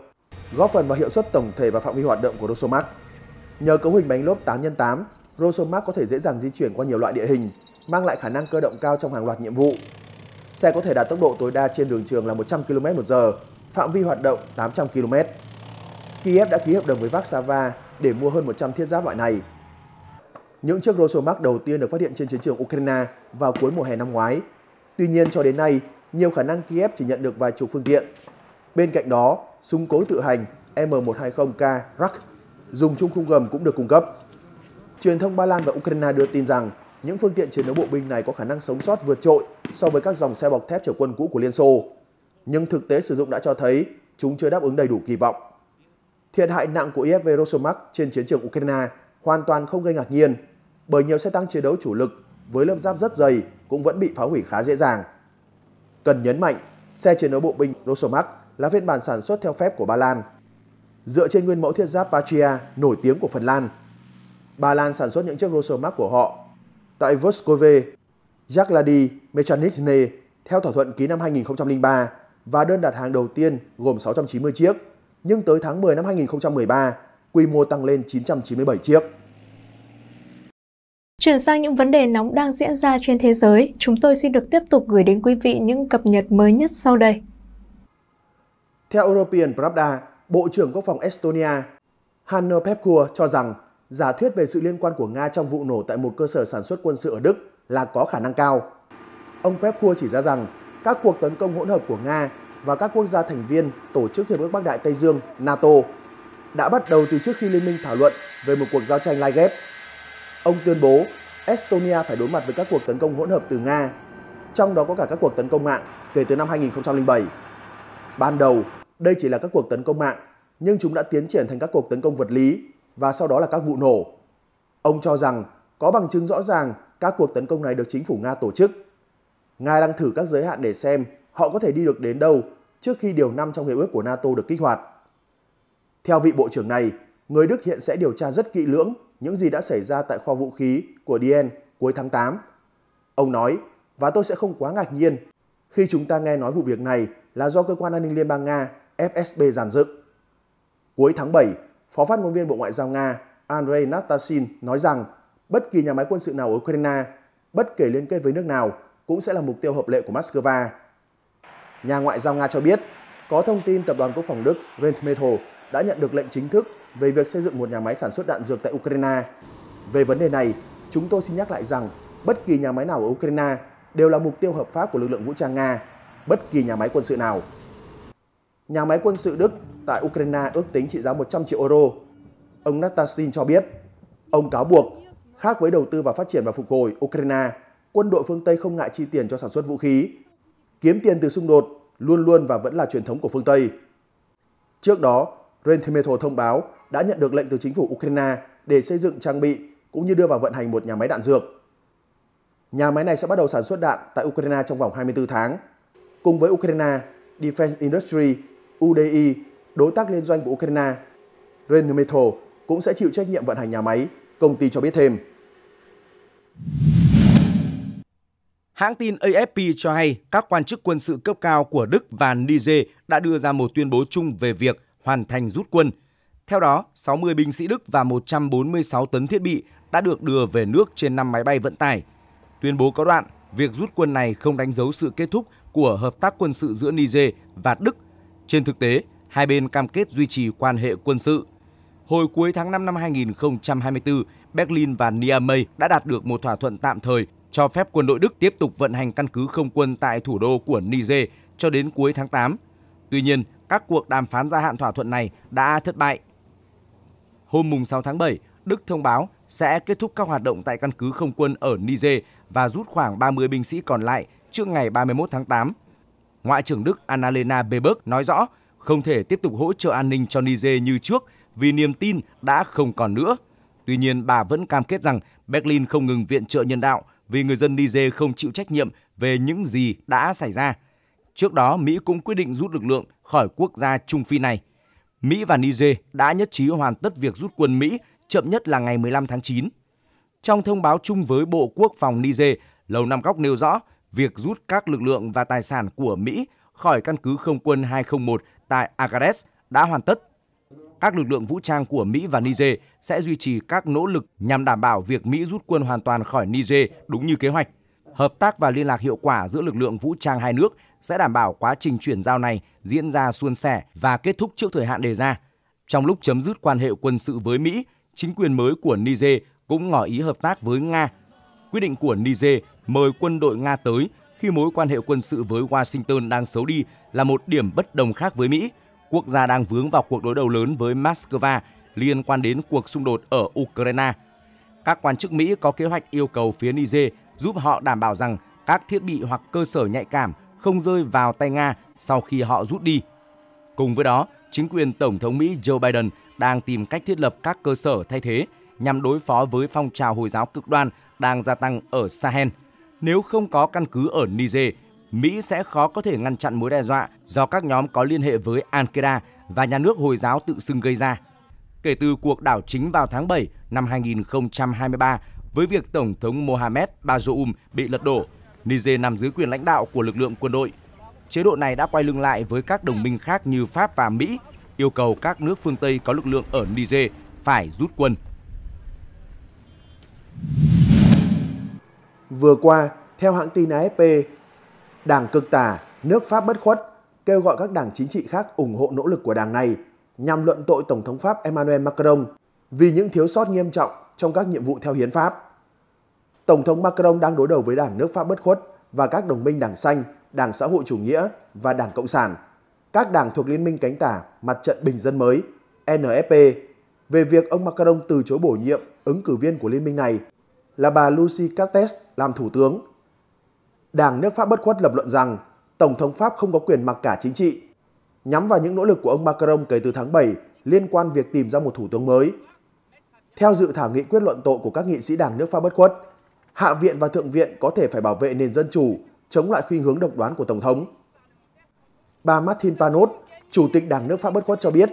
góp phần vào hiệu suất tổng thể và phạm vi hoạt động của Rosomac. Nhờ cấu hình bánh lốp 8x8 Rosomac có thể dễ dàng di chuyển qua nhiều loại địa hình, mang lại khả năng cơ động cao trong hàng loạt nhiệm vụ. Xe có thể đạt tốc độ tối đa trên đường trường là 100 km/h, phạm vi hoạt động 800 km. Kiev đã ký hợp đồng với Vaxava để mua hơn 100 thiết giáp loại này. Những chiếc Rosomac đầu tiên được phát hiện trên chiến trường Ukraine vào cuối mùa hè năm ngoái. Tuy nhiên cho đến nay, nhiều khả năng Kiev chỉ nhận được vài chục phương tiện. Bên cạnh đó, súng cối tự hành M120K Rak dùng chung khung gầm cũng được cung cấp truyền thông Ba Lan và Ukraine đưa tin rằng những phương tiện chiến đấu bộ binh này có khả năng sống sót vượt trội so với các dòng xe bọc thép chở quân cũ của Liên Xô. Nhưng thực tế sử dụng đã cho thấy chúng chưa đáp ứng đầy đủ kỳ vọng. Thiệt hại nặng của IFV Rosomak trên chiến trường Ukraine hoàn toàn không gây ngạc nhiên bởi nhiều xe tăng chiến đấu chủ lực với lớp giáp rất dày cũng vẫn bị phá hủy khá dễ dàng. Cần nhấn mạnh, xe chiến đấu bộ binh Rosomak là phiên bản sản xuất theo phép của Ba Lan. Dựa trên nguyên mẫu thiết giáp Patria nổi tiếng của Phần Lan, Ba Lan sản xuất những chiếc Roser Mark của họ. Tại Voskove, Jacques Lady Mechanicsne theo thỏa thuận ký năm 2003 và đơn đặt hàng đầu tiên gồm 690 chiếc, nhưng tới tháng 10 năm 2013, quy mô tăng lên 997 chiếc. Chuyển sang những vấn đề nóng đang diễn ra trên thế giới, chúng tôi xin được tiếp tục gửi đến quý vị những cập nhật mới nhất sau đây. Theo European Pravda, Bộ trưởng Quốc phòng Estonia Hanno Pepkua cho rằng giả thuyết về sự liên quan của Nga trong vụ nổ tại một cơ sở sản xuất quân sự ở Đức là có khả năng cao. Ông Pepkua chỉ ra rằng các cuộc tấn công hỗn hợp của Nga và các quốc gia thành viên Tổ chức Hiệp ước Bắc Đại Tây Dương NATO đã bắt đầu từ trước khi Liên minh thảo luận về một cuộc giao tranh lai ghép. Ông tuyên bố Estonia phải đối mặt với các cuộc tấn công hỗn hợp từ Nga, trong đó có cả các cuộc tấn công mạng kể từ năm 2007. Ban đầu, đây chỉ là các cuộc tấn công mạng, nhưng chúng đã tiến triển thành các cuộc tấn công vật lý và sau đó là các vụ nổ. Ông cho rằng có bằng chứng rõ ràng các cuộc tấn công này được chính phủ Nga tổ chức. Nga đang thử các giới hạn để xem họ có thể đi được đến đâu trước khi điều 5 trong hiệp ước của NATO được kích hoạt. Theo vị bộ trưởng này, người Đức hiện sẽ điều tra rất kỹ lưỡng những gì đã xảy ra tại kho vũ khí của DN cuối tháng 8. Ông nói, và tôi sẽ không quá ngạc nhiên khi chúng ta nghe nói vụ việc này là do cơ quan an ninh liên bang Nga FSB giàn dựng. Cuối tháng 7, Phó phát ngôn viên Bộ Ngoại giao Nga Andrei Natasin nói rằng bất kỳ nhà máy quân sự nào ở Ukraine, bất kể liên kết với nước nào, cũng sẽ là mục tiêu hợp lệ của Moscow. Nhà ngoại giao Nga cho biết, có thông tin tập đoàn quốc phòng Đức Rheinmetall đã nhận được lệnh chính thức về việc xây dựng một nhà máy sản xuất đạn dược tại Ukraine. Về vấn đề này, chúng tôi xin nhắc lại rằng bất kỳ nhà máy nào ở Ukraine đều là mục tiêu hợp pháp của lực lượng vũ trang Nga, bất kỳ nhà máy quân sự nào. Nhà máy quân sự Đức tại Ukraine ước tính trị giá 100 triệu euro. Ông Natashin cho biết, ông cáo buộc, khác với đầu tư vào phát triển và phục hồi Ukraine, quân đội phương Tây không ngại chi tiền cho sản xuất vũ khí. Kiếm tiền từ xung đột luôn luôn và vẫn là truyền thống của phương Tây. Trước đó, Rheinmetall thông báo đã nhận được lệnh từ chính phủ Ukraine để xây dựng trang bị cũng như đưa vào vận hành một nhà máy đạn dược. Nhà máy này sẽ bắt đầu sản xuất đạn tại Ukraine trong vòng 24 tháng. Cùng với Ukraine, Defense Industry, UDI đối tác liên doanh của Ukraine, Rheinmetall cũng sẽ chịu trách nhiệm vận hành nhà máy, công ty cho biết thêm. Hãng tin AFP cho hay các quan chức quân sự cấp cao của Đức và Niger đã đưa ra một tuyên bố chung về việc hoàn thành rút quân. Theo đó, 60 binh sĩ Đức và 146 tấn thiết bị đã được đưa về nước trên 5 máy bay vận tải. Tuyên bố có đoạn, việc rút quân này không đánh dấu sự kết thúc của hợp tác quân sự giữa Niger và Đức. Trên thực tế, hai bên cam kết duy trì quan hệ quân sự. Hồi cuối tháng 5 năm 2024, Berlin và Niamey đã đạt được một thỏa thuận tạm thời cho phép quân đội Đức tiếp tục vận hành căn cứ không quân tại thủ đô của Niger cho đến cuối tháng 8. Tuy nhiên, các cuộc đàm phán gia hạn thỏa thuận này đã thất bại. Hôm 6 tháng 7, Đức thông báo sẽ kết thúc các hoạt động tại căn cứ không quân ở Niger và rút khoảng 30 binh sĩ còn lại trước ngày 31 tháng 8. Ngoại trưởng Đức Annalena Baerbock nói rõ không thể tiếp tục hỗ trợ an ninh cho Niger như trước vì niềm tin đã không còn nữa. Tuy nhiên, bà vẫn cam kết rằng Berlin không ngừng viện trợ nhân đạo vì người dân Niger không chịu trách nhiệm về những gì đã xảy ra. Trước đó, Mỹ cũng quyết định rút lực lượng khỏi quốc gia Trung Phi này. Mỹ và Niger đã nhất trí hoàn tất việc rút quân Mỹ chậm nhất là ngày 15 tháng 9. Trong thông báo chung với Bộ Quốc phòng Niger, Lầu Năm Góc nêu rõ việc rút các lực lượng và tài sản của Mỹ khỏi căn cứ không quân 201 tại Agares đã hoàn tất. Các lực lượng vũ trang của Mỹ và Niger sẽ duy trì các nỗ lực nhằm đảm bảo việc Mỹ rút quân hoàn toàn khỏi Niger đúng như kế hoạch. Hợp tác và liên lạc hiệu quả giữa lực lượng vũ trang hai nước sẽ đảm bảo quá trình chuyển giao này diễn ra suôn sẻ và kết thúc trước thời hạn đề ra. Trong lúc chấm dứt quan hệ quân sự với Mỹ, chính quyền mới của Niger cũng ngỏ ý hợp tác với Nga. Quyết định của Niger mời quân đội Nga tới khi mối quan hệ quân sự với Washington đang xấu đi là một điểm bất đồng khác với Mỹ, quốc gia đang vướng vào cuộc đối đầu lớn với Moscow liên quan đến cuộc xung đột ở Ukraine. Các quan chức Mỹ có kế hoạch yêu cầu phía Niger giúp họ đảm bảo rằng các thiết bị hoặc cơ sở nhạy cảm không rơi vào tay Nga sau khi họ rút đi. Cùng với đó, chính quyền Tổng thống Mỹ Joe Biden đang tìm cách thiết lập các cơ sở thay thế nhằm đối phó với phong trào Hồi giáo cực đoan đang gia tăng ở Sahel. Nếu không có căn cứ ở Niger, Mỹ sẽ khó có thể ngăn chặn mối đe dọa do các nhóm có liên hệ với Al-Qaeda và nhà nước Hồi giáo tự xưng gây ra. Kể từ cuộc đảo chính vào tháng 7 năm 2023 với việc Tổng thống Mohamed Bazoum bị lật đổ, Niger nằm dưới quyền lãnh đạo của lực lượng quân đội. Chế độ này đã quay lưng lại với các đồng minh khác như Pháp và Mỹ, yêu cầu các nước phương Tây có lực lượng ở Niger phải rút quân. Vừa qua, theo hãng tin AFP, Đảng cực tà, nước Pháp bất khuất, kêu gọi các đảng chính trị khác ủng hộ nỗ lực của đảng này nhằm luận tội Tổng thống Pháp Emmanuel Macron vì những thiếu sót nghiêm trọng trong các nhiệm vụ theo hiến pháp. Tổng thống Macron đang đối đầu với đảng nước Pháp bất khuất và các đồng minh đảng xanh, đảng xã hội chủ nghĩa và đảng cộng sản, các đảng thuộc Liên minh cánh tả Mặt trận Bình dân mới, NFP, về việc ông Macron từ chối bổ nhiệm ứng cử viên của liên minh này là bà Lucy Castex làm thủ tướng Đảng nước Pháp bất khuất lập luận rằng Tổng thống Pháp không có quyền mặc cả chính trị. Nhắm vào những nỗ lực của ông Macron kể từ tháng 7 liên quan việc tìm ra một thủ tướng mới. Theo dự thảo nghị quyết luận tội của các nghị sĩ đảng nước Pháp bất khuất, Hạ viện và Thượng viện có thể phải bảo vệ nền dân chủ, chống lại khuynh hướng độc đoán của Tổng thống. Bà Martin Panot, Chủ tịch Đảng nước Pháp bất khuất cho biết,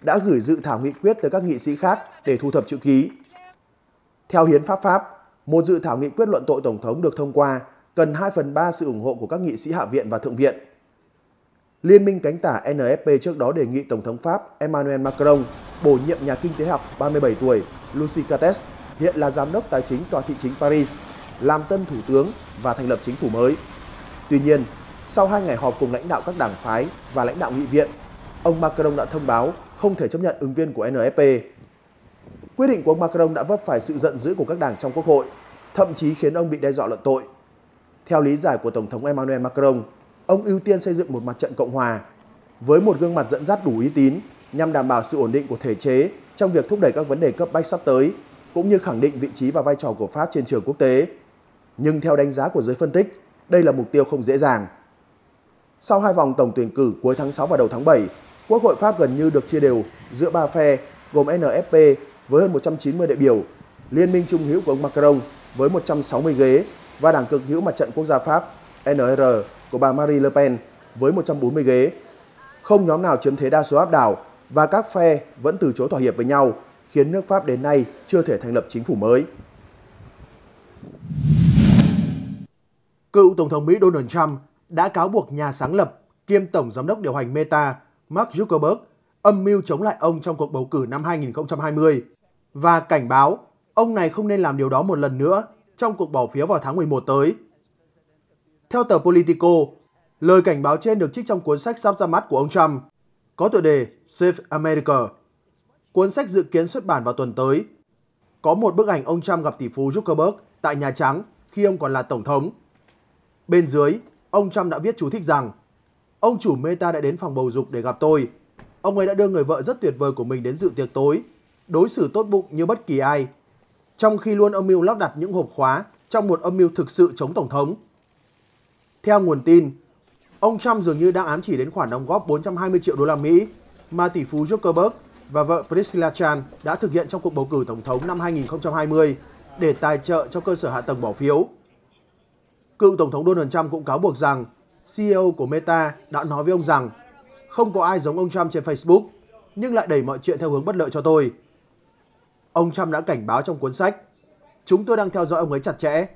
đã gửi dự thảo nghị quyết tới các nghị sĩ khác để thu thập chữ ký. Theo Hiến pháp Pháp, một dự thảo nghị quyết luận tội Tổng thống được thông qua cần 2 phần 3 sự ủng hộ của các nghị sĩ Hạ viện và Thượng viện. Liên minh cánh tả NFP trước đó đề nghị Tổng thống Pháp Emmanuel Macron bổ nhiệm nhà kinh tế học 37 tuổi Lucy Cates, hiện là giám đốc tài chính tòa thị chính Paris, làm tân thủ tướng và thành lập chính phủ mới. Tuy nhiên, sau hai ngày họp cùng lãnh đạo các đảng phái và lãnh đạo nghị viện, ông Macron đã thông báo không thể chấp nhận ứng viên của NFP. Quyết định của ông Macron đã vấp phải sự giận dữ của các đảng trong quốc hội, thậm chí khiến ông bị đe dọa luận tội. Theo lý giải của Tổng thống Emmanuel Macron, ông ưu tiên xây dựng một mặt trận Cộng hòa với một gương mặt dẫn dắt đủ uy tín nhằm đảm bảo sự ổn định của thể chế trong việc thúc đẩy các vấn đề cấp bách sắp tới, cũng như khẳng định vị trí và vai trò của Pháp trên trường quốc tế. Nhưng theo đánh giá của giới phân tích, đây là mục tiêu không dễ dàng. Sau hai vòng tổng tuyển cử cuối tháng 6 và đầu tháng 7, Quốc hội Pháp gần như được chia đều giữa ba phe gồm NFP với hơn 190 đại biểu, Liên minh Trung hữu của ông Macron với 160 ghế và Đảng cực hữu Mặt trận Quốc gia Pháp NR của bà Marie Le Pen với 140 ghế. Không nhóm nào chiếm thế đa số áp đảo và các phe vẫn từ chối thỏa hiệp với nhau, khiến nước Pháp đến nay chưa thể thành lập chính phủ mới. Cựu Tổng thống Mỹ Donald Trump đã cáo buộc nhà sáng lập kiêm Tổng Giám đốc điều hành Meta Mark Zuckerberg âm mưu chống lại ông trong cuộc bầu cử năm 2020 và cảnh báo ông này không nên làm điều đó một lần nữa trong cuộc bỏ phiếu vào tháng 11 tới. Theo tờ Politico, lời cảnh báo trên được trích trong cuốn sách sắp ra mắt của ông Trump, có tựa đề Save America. Cuốn sách dự kiến xuất bản vào tuần tới. Có một bức ảnh ông Trump gặp tỷ phú Zuckerberg tại Nhà Trắng khi ông còn là Tổng thống. Bên dưới, ông Trump đã viết chú thích rằng Ông chủ Meta đã đến phòng bầu dục để gặp tôi. Ông ấy đã đưa người vợ rất tuyệt vời của mình đến dự tiệc tối, đối xử tốt bụng như bất kỳ ai trong khi luôn âm mưu lắp đặt những hộp khóa trong một âm mưu thực sự chống Tổng thống. Theo nguồn tin, ông Trump dường như đang ám chỉ đến khoản đóng góp 420 triệu đô la Mỹ mà tỷ phú Zuckerberg và vợ Priscilla Chan đã thực hiện trong cuộc bầu cử Tổng thống năm 2020 để tài trợ cho cơ sở hạ tầng bỏ phiếu. Cựu Tổng thống Donald Trump cũng cáo buộc rằng CEO của Meta đã nói với ông rằng không có ai giống ông Trump trên Facebook, nhưng lại đẩy mọi chuyện theo hướng bất lợi cho tôi. Ông Trump đã cảnh báo trong cuốn sách, chúng tôi đang theo dõi ông ấy chặt chẽ.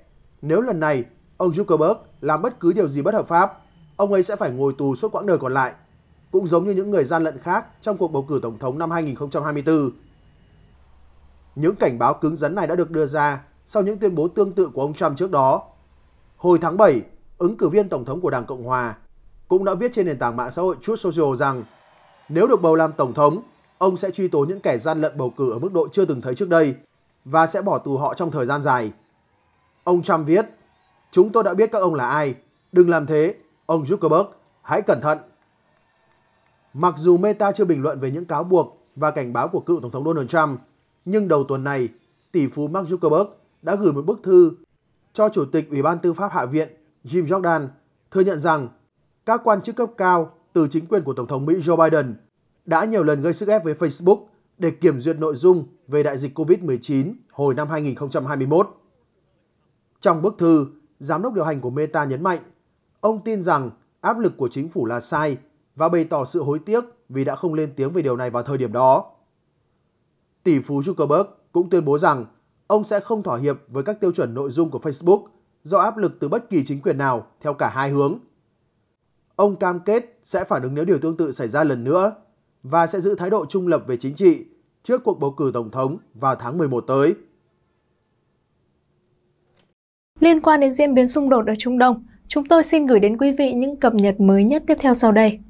Nếu lần này ông Zuckerberg làm bất cứ điều gì bất hợp pháp, ông ấy sẽ phải ngồi tù suốt quãng đời còn lại, cũng giống như những người gian lận khác trong cuộc bầu cử tổng thống năm 2024. Những cảnh báo cứng rắn này đã được đưa ra sau những tuyên bố tương tự của ông Trump trước đó. Hồi tháng 7, ứng cử viên tổng thống của Đảng Cộng Hòa cũng đã viết trên nền tảng mạng xã hội Truth Social rằng nếu được bầu làm tổng thống, ông sẽ truy tố những kẻ gian lận bầu cử ở mức độ chưa từng thấy trước đây và sẽ bỏ tù họ trong thời gian dài. Ông Trump viết, chúng tôi đã biết các ông là ai, đừng làm thế, ông Zuckerberg, hãy cẩn thận. Mặc dù Meta chưa bình luận về những cáo buộc và cảnh báo của cựu Tổng thống Donald Trump, nhưng đầu tuần này, tỷ phú Mark Zuckerberg đã gửi một bức thư cho Chủ tịch Ủy ban Tư pháp Hạ viện Jim Jordan thừa nhận rằng các quan chức cấp cao từ chính quyền của Tổng thống Mỹ Joe Biden – đã nhiều lần gây sức ép với Facebook để kiểm duyệt nội dung về đại dịch COVID-19 hồi năm 2021. Trong bức thư, giám đốc điều hành của Meta nhấn mạnh, ông tin rằng áp lực của chính phủ là sai và bày tỏ sự hối tiếc vì đã không lên tiếng về điều này vào thời điểm đó. Tỷ phú Zuckerberg cũng tuyên bố rằng ông sẽ không thỏa hiệp với các tiêu chuẩn nội dung của Facebook do áp lực từ bất kỳ chính quyền nào theo cả hai hướng. Ông cam kết sẽ phản ứng nếu điều tương tự xảy ra lần nữa và sẽ giữ thái độ trung lập về chính trị trước cuộc bầu cử tổng thống vào tháng 11 tới. Liên quan đến diễn biến xung đột ở Trung Đông, chúng tôi xin gửi đến quý vị những cập nhật mới nhất tiếp theo sau đây.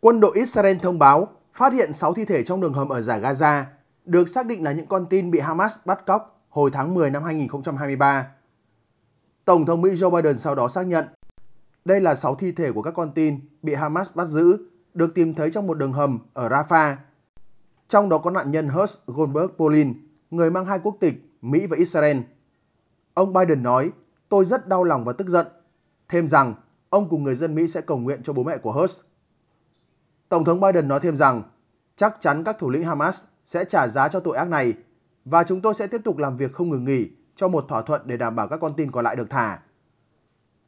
Quân đội Israel thông báo phát hiện 6 thi thể trong đường hầm ở giải Gaza, được xác định là những con tin bị Hamas bắt cóc hồi tháng 10 năm 2023. Tổng thống Mỹ Joe Biden sau đó xác nhận đây là 6 thi thể của các con tin bị Hamas bắt giữ được tìm thấy trong một đường hầm ở Rafah. Trong đó có nạn nhân Hersh Goldberg Polin, người mang hai quốc tịch Mỹ và Israel. Ông Biden nói, tôi rất đau lòng và tức giận. Thêm rằng, ông cùng người dân Mỹ sẽ cầu nguyện cho bố mẹ của Hersh. Tổng thống Biden nói thêm rằng, chắc chắn các thủ lĩnh Hamas sẽ trả giá cho tội ác này và chúng tôi sẽ tiếp tục làm việc không ngừng nghỉ cho một thỏa thuận để đảm bảo các con tin còn lại được thả.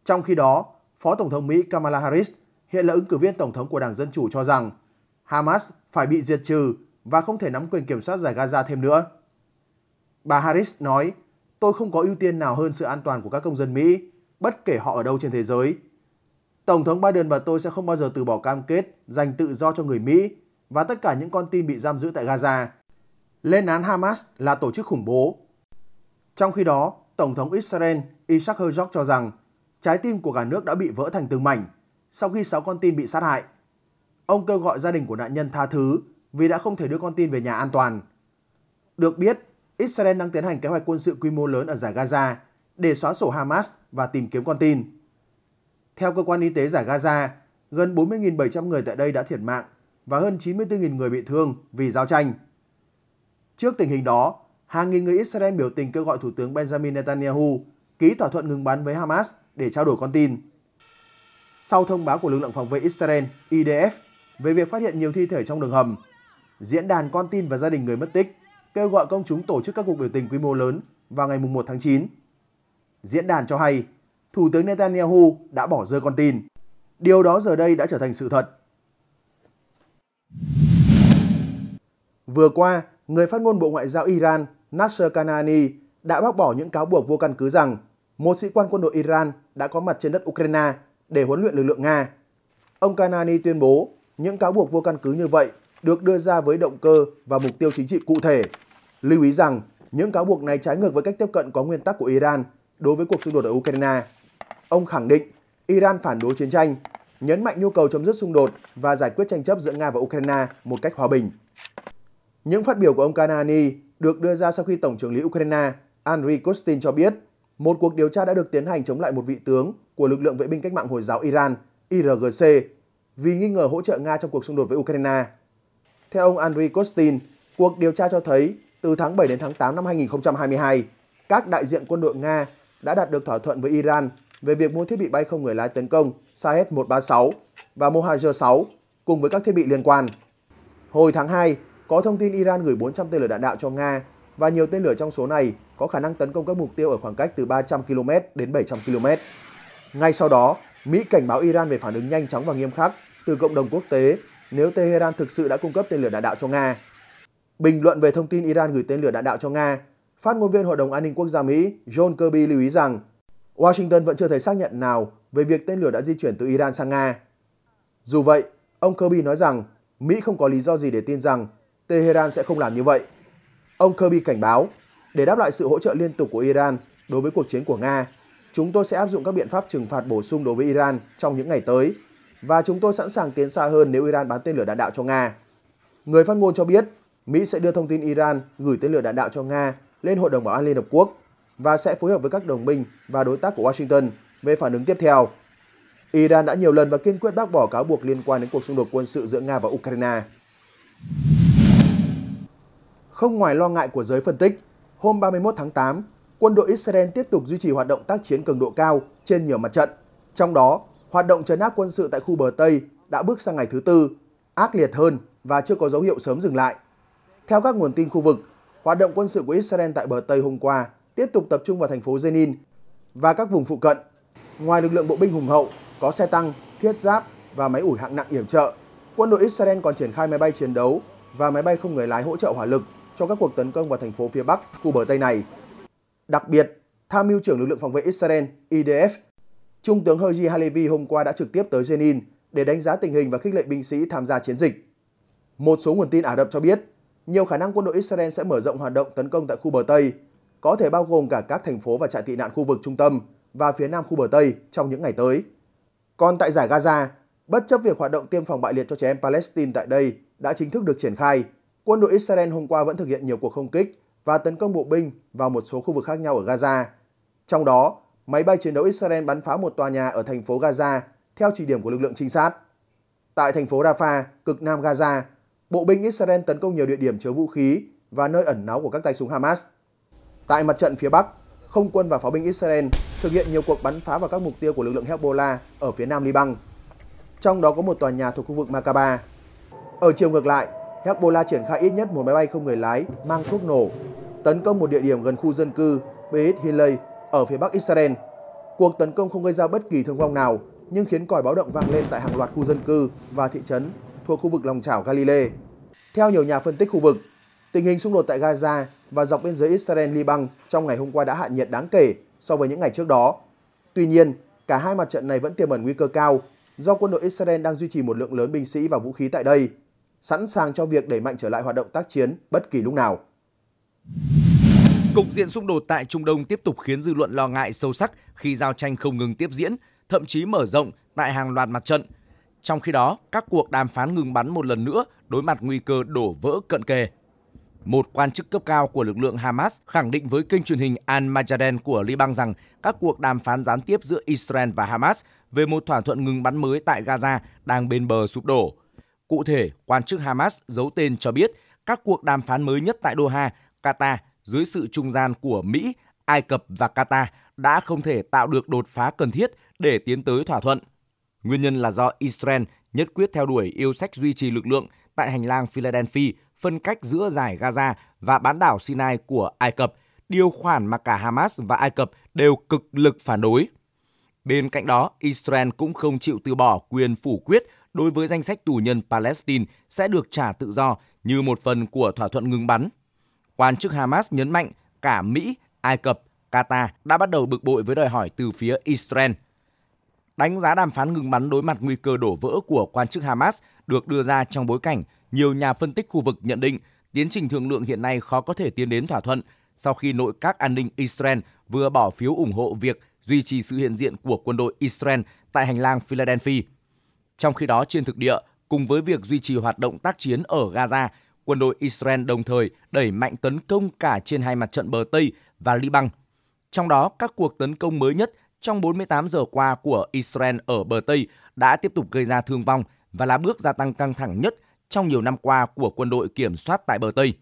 Trong khi đó, Phó Tổng thống Mỹ Kamala Harris hiện là ứng cử viên tổng thống của Đảng Dân Chủ cho rằng Hamas phải bị diệt trừ và không thể nắm quyền kiểm soát giải Gaza thêm nữa. Bà Harris nói, tôi không có ưu tiên nào hơn sự an toàn của các công dân Mỹ, bất kể họ ở đâu trên thế giới. Tổng thống Biden và tôi sẽ không bao giờ từ bỏ cam kết dành tự do cho người Mỹ và tất cả những con tin bị giam giữ tại Gaza. Lên án Hamas là tổ chức khủng bố. Trong khi đó, Tổng thống Israel Isaac Herzog cho rằng trái tim của cả nước đã bị vỡ thành từng mảnh sau khi sáu con tin bị sát hại. Ông kêu gọi gia đình của nạn nhân tha thứ vì đã không thể đưa con tin về nhà an toàn. Được biết, Israel đang tiến hành kế hoạch quân sự quy mô lớn ở giải Gaza để xóa sổ Hamas và tìm kiếm con tin. Theo cơ quan y tế giải Gaza, gần 40.700 người tại đây đã thiệt mạng và hơn 94.000 người bị thương vì giao tranh. Trước tình hình đó, hàng nghìn người Israel biểu tình kêu gọi Thủ tướng Benjamin Netanyahu ký thỏa thuận ngừng bắn với Hamas để trao đổi con tin sau thông báo của lực lượng phòng vệ Israel IDF về việc phát hiện nhiều thi thể trong đường hầm. Diễn đàn con tin và gia đình người mất tích kêu gọi công chúng tổ chức các cuộc biểu tình quy mô lớn vào ngày 1 tháng 9. Diễn đàn cho hay, Thủ tướng Netanyahu đã bỏ rơi con tin. Điều đó giờ đây đã trở thành sự thật. Vừa qua, người phát ngôn Bộ Ngoại giao Iran Nasser Kanani đã bác bỏ những cáo buộc vô căn cứ rằng một sĩ quan quân đội Iran đã có mặt trên đất Ukraine để huấn luyện lực lượng Nga. Ông Kanani tuyên bố những cáo buộc vô căn cứ như vậy được đưa ra với động cơ và mục tiêu chính trị cụ thể. Lưu ý rằng những cáo buộc này trái ngược với cách tiếp cận có nguyên tắc của Iran đối với cuộc xung đột ở Ukraine. Ông khẳng định Iran phản đối chiến tranh, nhấn mạnh nhu cầu chấm dứt xung đột và giải quyết tranh chấp giữa Nga và Ukraine một cách hòa bình. Những phát biểu của ông Kanani được đưa ra sau khi Tổng trưởng lý Ukraine Andriy Kostin cho biết một cuộc điều tra đã được tiến hành chống lại một vị tướng của lực lượng vệ binh cách mạng Hồi giáo Iran IRGC vì nghi ngờ hỗ trợ Nga trong cuộc xung đột với Ukraine. Theo ông Andriy Kostin, cuộc điều tra cho thấy từ tháng 7 đến tháng 8 năm 2022, các đại diện quân đội Nga đã đạt được thỏa thuận với Iran về việc mua thiết bị bay không người lái tấn công Shahed 136 và Mohajer 6 cùng với các thiết bị liên quan. Hồi tháng 2, có thông tin Iran gửi 400 tên lửa đạn đạo cho Nga và nhiều tên lửa trong số này có khả năng tấn công các mục tiêu ở khoảng cách từ 300 km đến 700 km. Ngay sau đó, Mỹ cảnh báo Iran về phản ứng nhanh chóng và nghiêm khắc từ cộng đồng quốc tế nếu Tehran thực sự đã cung cấp tên lửa đạn đạo cho Nga. Bình luận về thông tin Iran gửi tên lửa đạn đạo cho Nga, phát ngôn viên Hội đồng An ninh Quốc gia Mỹ John Kirby lưu ý rằng Washington vẫn chưa thấy xác nhận nào về việc tên lửa đã di chuyển từ Iran sang Nga. Dù vậy, ông Kirby nói rằng Mỹ không có lý do gì để tin rằng Tehran sẽ không làm như vậy. Ông Kirby cảnh báo để đáp lại sự hỗ trợ liên tục của Iran đối với cuộc chiến của Nga, chúng tôi sẽ áp dụng các biện pháp trừng phạt bổ sung đối với Iran trong những ngày tới và chúng tôi sẵn sàng tiến xa hơn nếu Iran bán tên lửa đạn đạo cho Nga. Người phát ngôn cho biết Mỹ sẽ đưa thông tin Iran gửi tên lửa đạn đạo cho Nga lên Hội đồng Bảo an Liên Hợp Quốc và sẽ phối hợp với các đồng minh và đối tác của Washington về phản ứng tiếp theo. Iran đã nhiều lần và kiên quyết bác bỏ cáo buộc liên quan đến cuộc xung đột quân sự giữa Nga và Ukraine. Không ngoài lo ngại của giới phân tích, hôm 31 tháng 8, quân đội Israel tiếp tục duy trì hoạt động tác chiến cường độ cao trên nhiều mặt trận. Trong đó, hoạt động trấn áp quân sự tại khu bờ Tây đã bước sang ngày thứ tư, ác liệt hơn và chưa có dấu hiệu sớm dừng lại. Theo các nguồn tin khu vực, hoạt động quân sự của Israel tại bờ Tây hôm qua tiếp tục tập trung vào thành phố Jenin và các vùng phụ cận. Ngoài lực lượng bộ binh hùng hậu, có xe tăng, thiết giáp và máy ủi hạng nặng yểm trợ, quân đội Israel còn triển khai máy bay chiến đấu và máy bay không người lái hỗ trợ hỏa lực cho các cuộc tấn công vào thành phố phía Bắc, khu bờ Tây này. Đặc biệt, tham mưu trưởng lực lượng phòng vệ Israel IDF, Trung tướng Herzi Halevi hôm qua đã trực tiếp tới Jenin để đánh giá tình hình và khích lệ binh sĩ tham gia chiến dịch. Một số nguồn tin Ả Rập cho biết, nhiều khả năng quân đội Israel sẽ mở rộng hoạt động tấn công tại khu bờ Tây, có thể bao gồm cả các thành phố và trại tị nạn khu vực trung tâm và phía nam khu bờ Tây trong những ngày tới. Còn tại giải Gaza, bất chấp việc hoạt động tiêm phòng bại liệt cho trẻ em Palestine tại đây đã chính thức được triển khai, quân đội Israel hôm qua vẫn thực hiện nhiều cuộc không kích và tấn công bộ binh vào một số khu vực khác nhau ở Gaza. Trong đó, máy bay chiến đấu Israel bắn phá một tòa nhà ở thành phố Gaza theo chỉ điểm của lực lượng trinh sát. Tại thành phố Rafah, cực nam Gaza, bộ binh Israel tấn công nhiều địa điểm chứa vũ khí và nơi ẩn náu của các tay súng Hamas. Tại mặt trận phía Bắc, không quân và pháo binh Israel thực hiện nhiều cuộc bắn phá vào các mục tiêu của lực lượng Hezbollah ở phía nam Liban. Trong đó có một tòa nhà thuộc khu vực Makaba. Ở chiều ngược lại, Hezbollah triển khai ít nhất một máy bay không người lái mang thuốc nổ tấn công một địa điểm gần khu dân cư Beit Hillel ở phía bắc Israel. Cuộc tấn công không gây ra bất kỳ thương vong nào nhưng khiến còi báo động vang lên tại hàng loạt khu dân cư và thị trấn thuộc khu vực lòng chảo Galilee. Theo nhiều nhà phân tích khu vực, tình hình xung đột tại Gaza và dọc biên giới Israel-Liban trong ngày hôm qua đã hạ nhiệt đáng kể so với những ngày trước đó. Tuy nhiên, cả hai mặt trận này vẫn tiềm ẩn nguy cơ cao do quân đội Israel đang duy trì một lượng lớn binh sĩ và vũ khí tại đây sẵn sàng cho việc đẩy mạnh trở lại hoạt động tác chiến bất kỳ lúc nào. Cục diện xung đột tại Trung Đông tiếp tục khiến dư luận lo ngại sâu sắc khi giao tranh không ngừng tiếp diễn, thậm chí mở rộng tại hàng loạt mặt trận. Trong khi đó, các cuộc đàm phán ngừng bắn một lần nữa đối mặt nguy cơ đổ vỡ cận kề. Một quan chức cấp cao của lực lượng Hamas khẳng định với kênh truyền hình Al Majaden của Liban rằng các cuộc đàm phán gián tiếp giữa Israel và Hamas về một thỏa thuận ngừng bắn mới tại Gaza đang bên bờ sụp đổ. Cụ thể, quan chức Hamas giấu tên cho biết các cuộc đàm phán mới nhất tại Doha, Qatar dưới sự trung gian của Mỹ, Ai Cập và Qatar đã không thể tạo được đột phá cần thiết để tiến tới thỏa thuận. Nguyên nhân là do Israel nhất quyết theo đuổi yêu sách duy trì lực lượng tại hành lang Philadelphia phân cách giữa giải Gaza và bán đảo Sinai của Ai Cập, điều khoản mà cả Hamas và Ai Cập đều cực lực phản đối. Bên cạnh đó, Israel cũng không chịu từ bỏ quyền phủ quyết đối với danh sách tù nhân Palestine sẽ được trả tự do như một phần của thỏa thuận ngừng bắn. Quan chức Hamas nhấn mạnh cả Mỹ, Ai Cập, Qatar đã bắt đầu bực bội với đòi hỏi từ phía Israel. Đánh giá đàm phán ngừng bắn đối mặt nguy cơ đổ vỡ của quan chức Hamas được đưa ra trong bối cảnh nhiều nhà phân tích khu vực nhận định tiến trình thương lượng hiện nay khó có thể tiến đến thỏa thuận sau khi nội các an ninh Israel vừa bỏ phiếu ủng hộ việc duy trì sự hiện diện của quân đội Israel tại hành lang Philadelphia. Trong khi đó, trên thực địa, cùng với việc duy trì hoạt động tác chiến ở Gaza, quân đội Israel đồng thời đẩy mạnh tấn công cả trên hai mặt trận bờ Tây và Liban. Trong đó, các cuộc tấn công mới nhất trong 48 giờ qua của Israel ở bờ Tây đã tiếp tục gây ra thương vong và là bước gia tăng căng thẳng nhất trong nhiều năm qua của quân đội kiểm soát tại bờ Tây.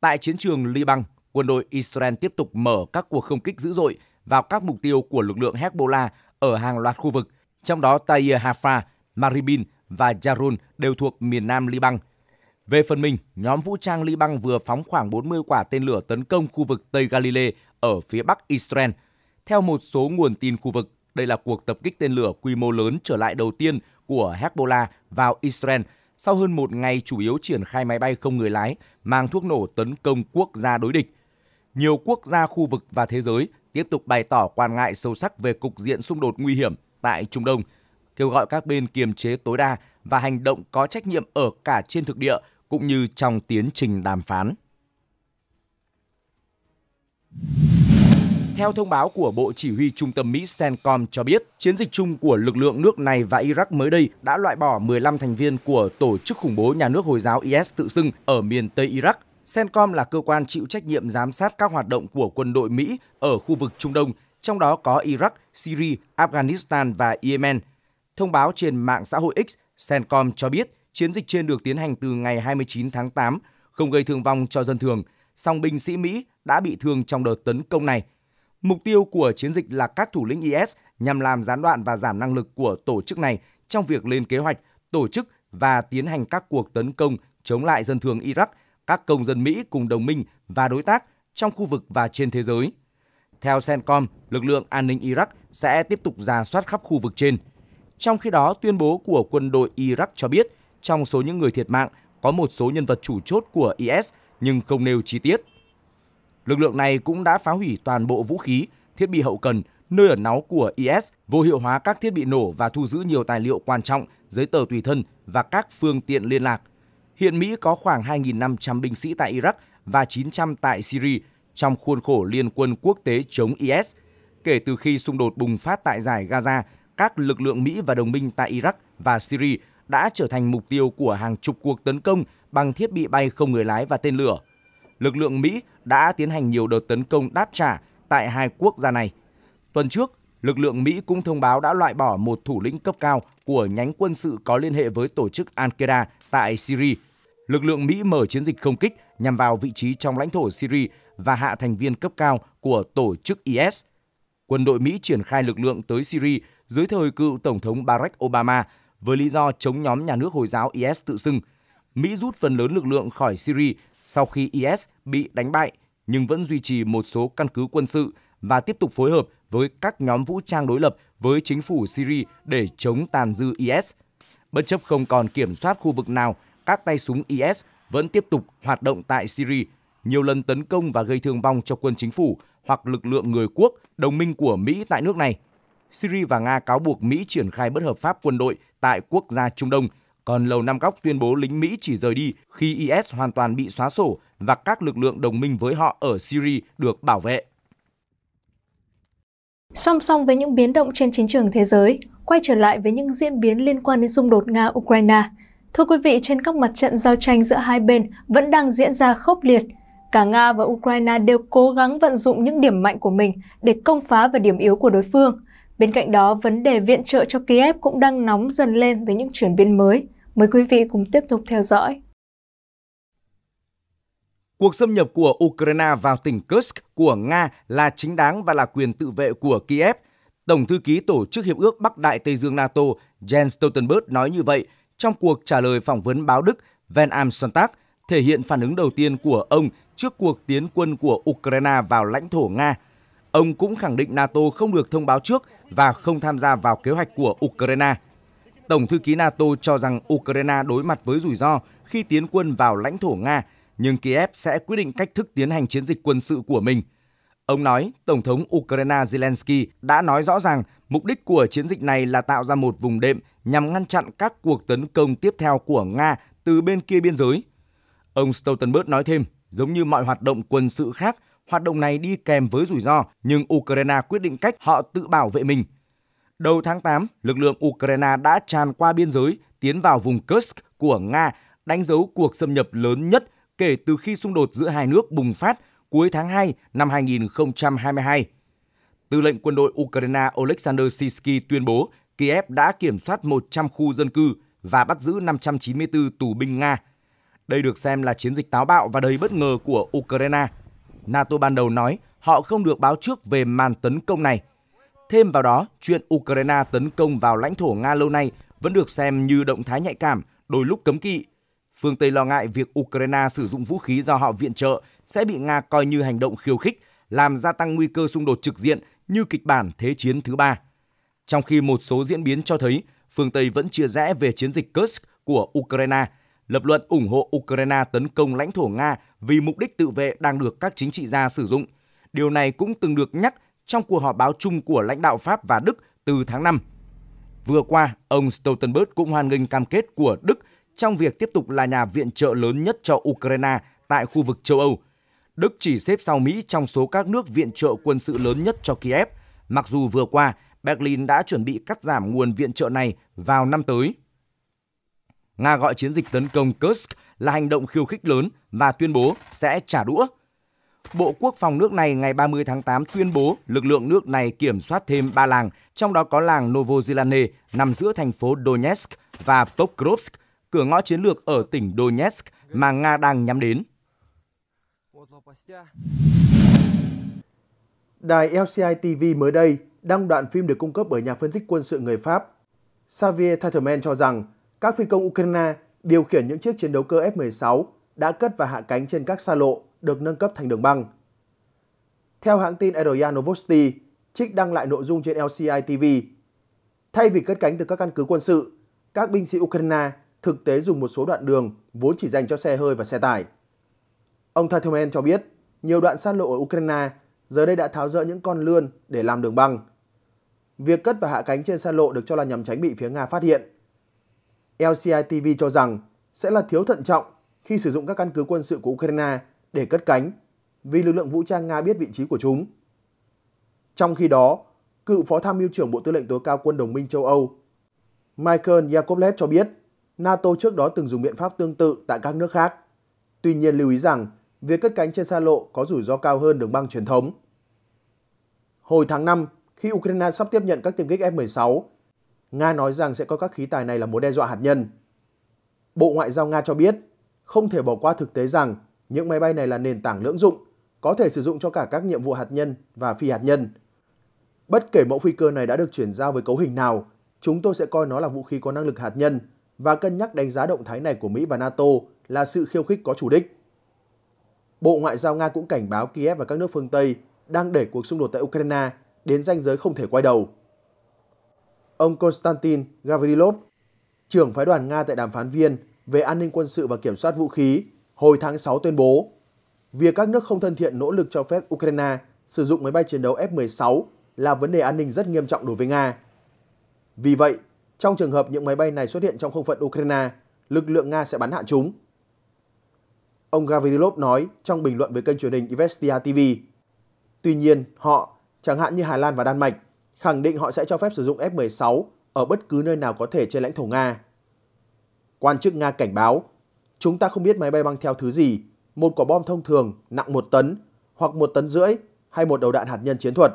Tại chiến trường Liban, quân đội Israel tiếp tục mở các cuộc không kích dữ dội vào các mục tiêu của lực lượng Hezbollah ở hàng loạt khu vực, trong đó Tahrir Hafar, Maribin và Jarun đều thuộc miền nam Liban. Về phần mình, nhóm vũ trang Liban vừa phóng khoảng 40 quả tên lửa tấn công khu vực Tây Galilee ở phía bắc Israel. Theo một số nguồn tin khu vực, đây là cuộc tập kích tên lửa quy mô lớn trở lại đầu tiên của Hezbollah vào Israel sau hơn một ngày chủ yếu triển khai máy bay không người lái mang thuốc nổ tấn công quốc gia đối địch. Nhiều quốc gia khu vực và thế giới tiếp tục bày tỏ quan ngại sâu sắc về cục diện xung đột nguy hiểm tại Trung Đông – kêu gọi các bên kiềm chế tối đa và hành động có trách nhiệm ở cả trên thực địa cũng như trong tiến trình đàm phán. Theo thông báo của Bộ Chỉ huy Trung tâm Mỹ CENTCOM cho biết, chiến dịch chung của lực lượng nước này và Iraq mới đây đã loại bỏ 15 thành viên của tổ chức khủng bố nhà nước Hồi giáo IS tự xưng ở miền Tây Iraq. CENTCOM là cơ quan chịu trách nhiệm giám sát các hoạt động của quân đội Mỹ ở khu vực Trung Đông, trong đó có Iraq, Syria, Afghanistan và Yemen – Thông báo trên mạng xã hội X, Sencom cho biết chiến dịch trên được tiến hành từ ngày 29 tháng 8, không gây thương vong cho dân thường, song binh sĩ Mỹ đã bị thương trong đợt tấn công này. Mục tiêu của chiến dịch là các thủ lĩnh IS nhằm làm gián đoạn và giảm năng lực của tổ chức này trong việc lên kế hoạch, tổ chức và tiến hành các cuộc tấn công chống lại dân thường Iraq, các công dân Mỹ cùng đồng minh và đối tác trong khu vực và trên thế giới. Theo Sencom, lực lượng an ninh Iraq sẽ tiếp tục ra soát khắp khu vực trên – trong khi đó, tuyên bố của quân đội Iraq cho biết trong số những người thiệt mạng có một số nhân vật chủ chốt của IS nhưng không nêu chi tiết. Lực lượng này cũng đã phá hủy toàn bộ vũ khí, thiết bị hậu cần, nơi ẩn náu của IS, vô hiệu hóa các thiết bị nổ và thu giữ nhiều tài liệu quan trọng, giấy tờ tùy thân và các phương tiện liên lạc. Hiện Mỹ có khoảng 2.500 binh sĩ tại Iraq và 900 tại Syria trong khuôn khổ Liên quân quốc tế chống IS. Kể từ khi xung đột bùng phát tại giải Gaza các lực lượng Mỹ và đồng minh tại Iraq và Syria đã trở thành mục tiêu của hàng chục cuộc tấn công bằng thiết bị bay không người lái và tên lửa. Lực lượng Mỹ đã tiến hành nhiều đợt tấn công đáp trả tại hai quốc gia này. Tuần trước, lực lượng Mỹ cũng thông báo đã loại bỏ một thủ lĩnh cấp cao của nhánh quân sự có liên hệ với tổ chức Al-Qaeda tại Syria. Lực lượng Mỹ mở chiến dịch không kích nhằm vào vị trí trong lãnh thổ Syria và hạ thành viên cấp cao của tổ chức IS. Quân đội Mỹ triển khai lực lượng tới Syria dưới thời cựu Tổng thống Barack Obama với lý do chống nhóm nhà nước Hồi giáo IS tự xưng. Mỹ rút phần lớn lực lượng khỏi Syria sau khi IS bị đánh bại nhưng vẫn duy trì một số căn cứ quân sự và tiếp tục phối hợp với các nhóm vũ trang đối lập với chính phủ Syria để chống tàn dư IS. Bất chấp không còn kiểm soát khu vực nào, các tay súng IS vẫn tiếp tục hoạt động tại Syria, nhiều lần tấn công và gây thương vong cho quân chính phủ hoặc lực lượng người quốc, đồng minh của Mỹ tại nước này – Syria và Nga cáo buộc Mỹ triển khai bất hợp pháp quân đội tại quốc gia Trung Đông, còn Lầu Năm Góc tuyên bố lính Mỹ chỉ rời đi khi IS hoàn toàn bị xóa sổ và các lực lượng đồng minh với họ ở Syria được bảo vệ. Song song với những biến động trên chiến trường thế giới, quay trở lại với những diễn biến liên quan đến xung đột Nga-Ukraine. Thưa quý vị, trên các mặt trận giao tranh giữa hai bên vẫn đang diễn ra khốc liệt. Cả Nga và Ukraine đều cố gắng vận dụng những điểm mạnh của mình để công phá và điểm yếu của đối phương – Bên cạnh đó, vấn đề viện trợ cho Kiev cũng đang nóng dần lên với những chuyển biến mới. Mời quý vị cùng tiếp tục theo dõi. Cuộc xâm nhập của Ukraine vào tỉnh Kursk của Nga là chính đáng và là quyền tự vệ của Kiev. Tổng thư ký Tổ chức Hiệp ước Bắc Đại Tây Dương NATO Jens Stoltenberg nói như vậy trong cuộc trả lời phỏng vấn báo Đức Van Am Sontag, thể hiện phản ứng đầu tiên của ông trước cuộc tiến quân của Ukraine vào lãnh thổ Nga. Ông cũng khẳng định NATO không được thông báo trước và không tham gia vào kế hoạch của Ukraine. Tổng thư ký NATO cho rằng Ukraine đối mặt với rủi ro khi tiến quân vào lãnh thổ Nga, nhưng Kiev sẽ quyết định cách thức tiến hành chiến dịch quân sự của mình. Ông nói, Tổng thống Ukraine Zelensky đã nói rõ rằng mục đích của chiến dịch này là tạo ra một vùng đệm nhằm ngăn chặn các cuộc tấn công tiếp theo của Nga từ bên kia biên giới. Ông Stoltenberg nói thêm, giống như mọi hoạt động quân sự khác, hoạt động này đi kèm với rủi ro, nhưng Ukraine quyết định cách họ tự bảo vệ mình. Đầu tháng 8, lực lượng Ukraine đã tràn qua biên giới, tiến vào vùng Kursk của Nga, đánh dấu cuộc xâm nhập lớn nhất kể từ khi xung đột giữa hai nước bùng phát cuối tháng 2 năm 2022. Tư lệnh quân đội Ukraine Oleksandr Sisky tuyên bố Kiev đã kiểm soát 100 khu dân cư và bắt giữ 594 tù binh Nga. Đây được xem là chiến dịch táo bạo và đầy bất ngờ của Ukraine – NATO ban đầu nói họ không được báo trước về màn tấn công này. Thêm vào đó, chuyện Ukraine tấn công vào lãnh thổ Nga lâu nay vẫn được xem như động thái nhạy cảm, đôi lúc cấm kỵ. Phương Tây lo ngại việc Ukraine sử dụng vũ khí do họ viện trợ sẽ bị Nga coi như hành động khiêu khích, làm gia tăng nguy cơ xung đột trực diện như kịch bản Thế chiến thứ ba. Trong khi một số diễn biến cho thấy phương Tây vẫn chia rẽ về chiến dịch Kursk của Ukraine, lập luận ủng hộ Ukraine tấn công lãnh thổ Nga vì mục đích tự vệ đang được các chính trị gia sử dụng. Điều này cũng từng được nhắc trong cuộc họp báo chung của lãnh đạo Pháp và Đức từ tháng 5. Vừa qua, ông Stoltenberg cũng hoan nghênh cam kết của Đức trong việc tiếp tục là nhà viện trợ lớn nhất cho Ukraine tại khu vực châu Âu. Đức chỉ xếp sau Mỹ trong số các nước viện trợ quân sự lớn nhất cho Kiev, mặc dù vừa qua Berlin đã chuẩn bị cắt giảm nguồn viện trợ này vào năm tới. Nga gọi chiến dịch tấn công Kursk là hành động khiêu khích lớn và tuyên bố sẽ trả đũa. Bộ Quốc phòng nước này ngày 30 tháng 8 tuyên bố lực lượng nước này kiểm soát thêm 3 làng, trong đó có làng Novozilane nằm giữa thành phố Donetsk và Pokrovsk, cửa ngõ chiến lược ở tỉnh Donetsk mà Nga đang nhắm đến. Đài LCI TV mới đây đăng đoạn phim được cung cấp bởi nhà phân tích quân sự người Pháp. Xavier Taterman cho rằng các phi công Ukraine điều khiển những chiếc chiến đấu cơ F-16 đã cất và hạ cánh trên các xa lộ được nâng cấp thành đường băng. Theo hãng tin RIA Novosti, trích đăng lại nội dung trên LCI TV. Thay vì cất cánh từ các căn cứ quân sự, các binh sĩ Ukraine thực tế dùng một số đoạn đường vốn chỉ dành cho xe hơi và xe tải. Ông Tathemen cho biết, nhiều đoạn sát lộ ở Ukraine giờ đây đã tháo rỡ những con lươn để làm đường băng. Việc cất và hạ cánh trên xa lộ được cho là nhằm tránh bị phía Nga phát hiện LCITV cho rằng sẽ là thiếu thận trọng khi sử dụng các căn cứ quân sự của Ukraine để cất cánh vì lực lượng vũ trang Nga biết vị trí của chúng. Trong khi đó, cựu phó tham mưu trưởng Bộ Tư lệnh tối cao quân đồng minh châu Âu Michael Yakovlev cho biết NATO trước đó từng dùng biện pháp tương tự tại các nước khác. Tuy nhiên lưu ý rằng việc cất cánh trên xa lộ có rủi ro cao hơn đường băng truyền thống. Hồi tháng 5, khi Ukraine sắp tiếp nhận các tiêm kích F-16 Nga nói rằng sẽ coi các khí tài này là mối đe dọa hạt nhân. Bộ Ngoại giao Nga cho biết, không thể bỏ qua thực tế rằng những máy bay này là nền tảng lưỡng dụng, có thể sử dụng cho cả các nhiệm vụ hạt nhân và phi hạt nhân. Bất kể mẫu phi cơ này đã được chuyển giao với cấu hình nào, chúng tôi sẽ coi nó là vũ khí có năng lực hạt nhân và cân nhắc đánh giá động thái này của Mỹ và NATO là sự khiêu khích có chủ đích. Bộ Ngoại giao Nga cũng cảnh báo Kiev và các nước phương Tây đang đẩy cuộc xung đột tại Ukraine đến ranh giới không thể quay đầu ông Konstantin Gavrilov, trưởng phái đoàn Nga tại đàm phán viên về an ninh quân sự và kiểm soát vũ khí, hồi tháng 6 tuyên bố, việc các nước không thân thiện nỗ lực cho phép Ukraine sử dụng máy bay chiến đấu F-16 là vấn đề an ninh rất nghiêm trọng đối với Nga. Vì vậy, trong trường hợp những máy bay này xuất hiện trong không phận Ukraine, lực lượng Nga sẽ bắn hạ chúng. Ông Gavrilov nói trong bình luận với kênh truyền hình Investia TV. Tuy nhiên, họ, chẳng hạn như Hà Lan và Đan Mạch, khẳng định họ sẽ cho phép sử dụng F-16 ở bất cứ nơi nào có thể trên lãnh thổ Nga. Quan chức Nga cảnh báo, chúng ta không biết máy bay băng theo thứ gì, một quả bom thông thường nặng 1 tấn hoặc 1 tấn rưỡi hay một đầu đạn hạt nhân chiến thuật.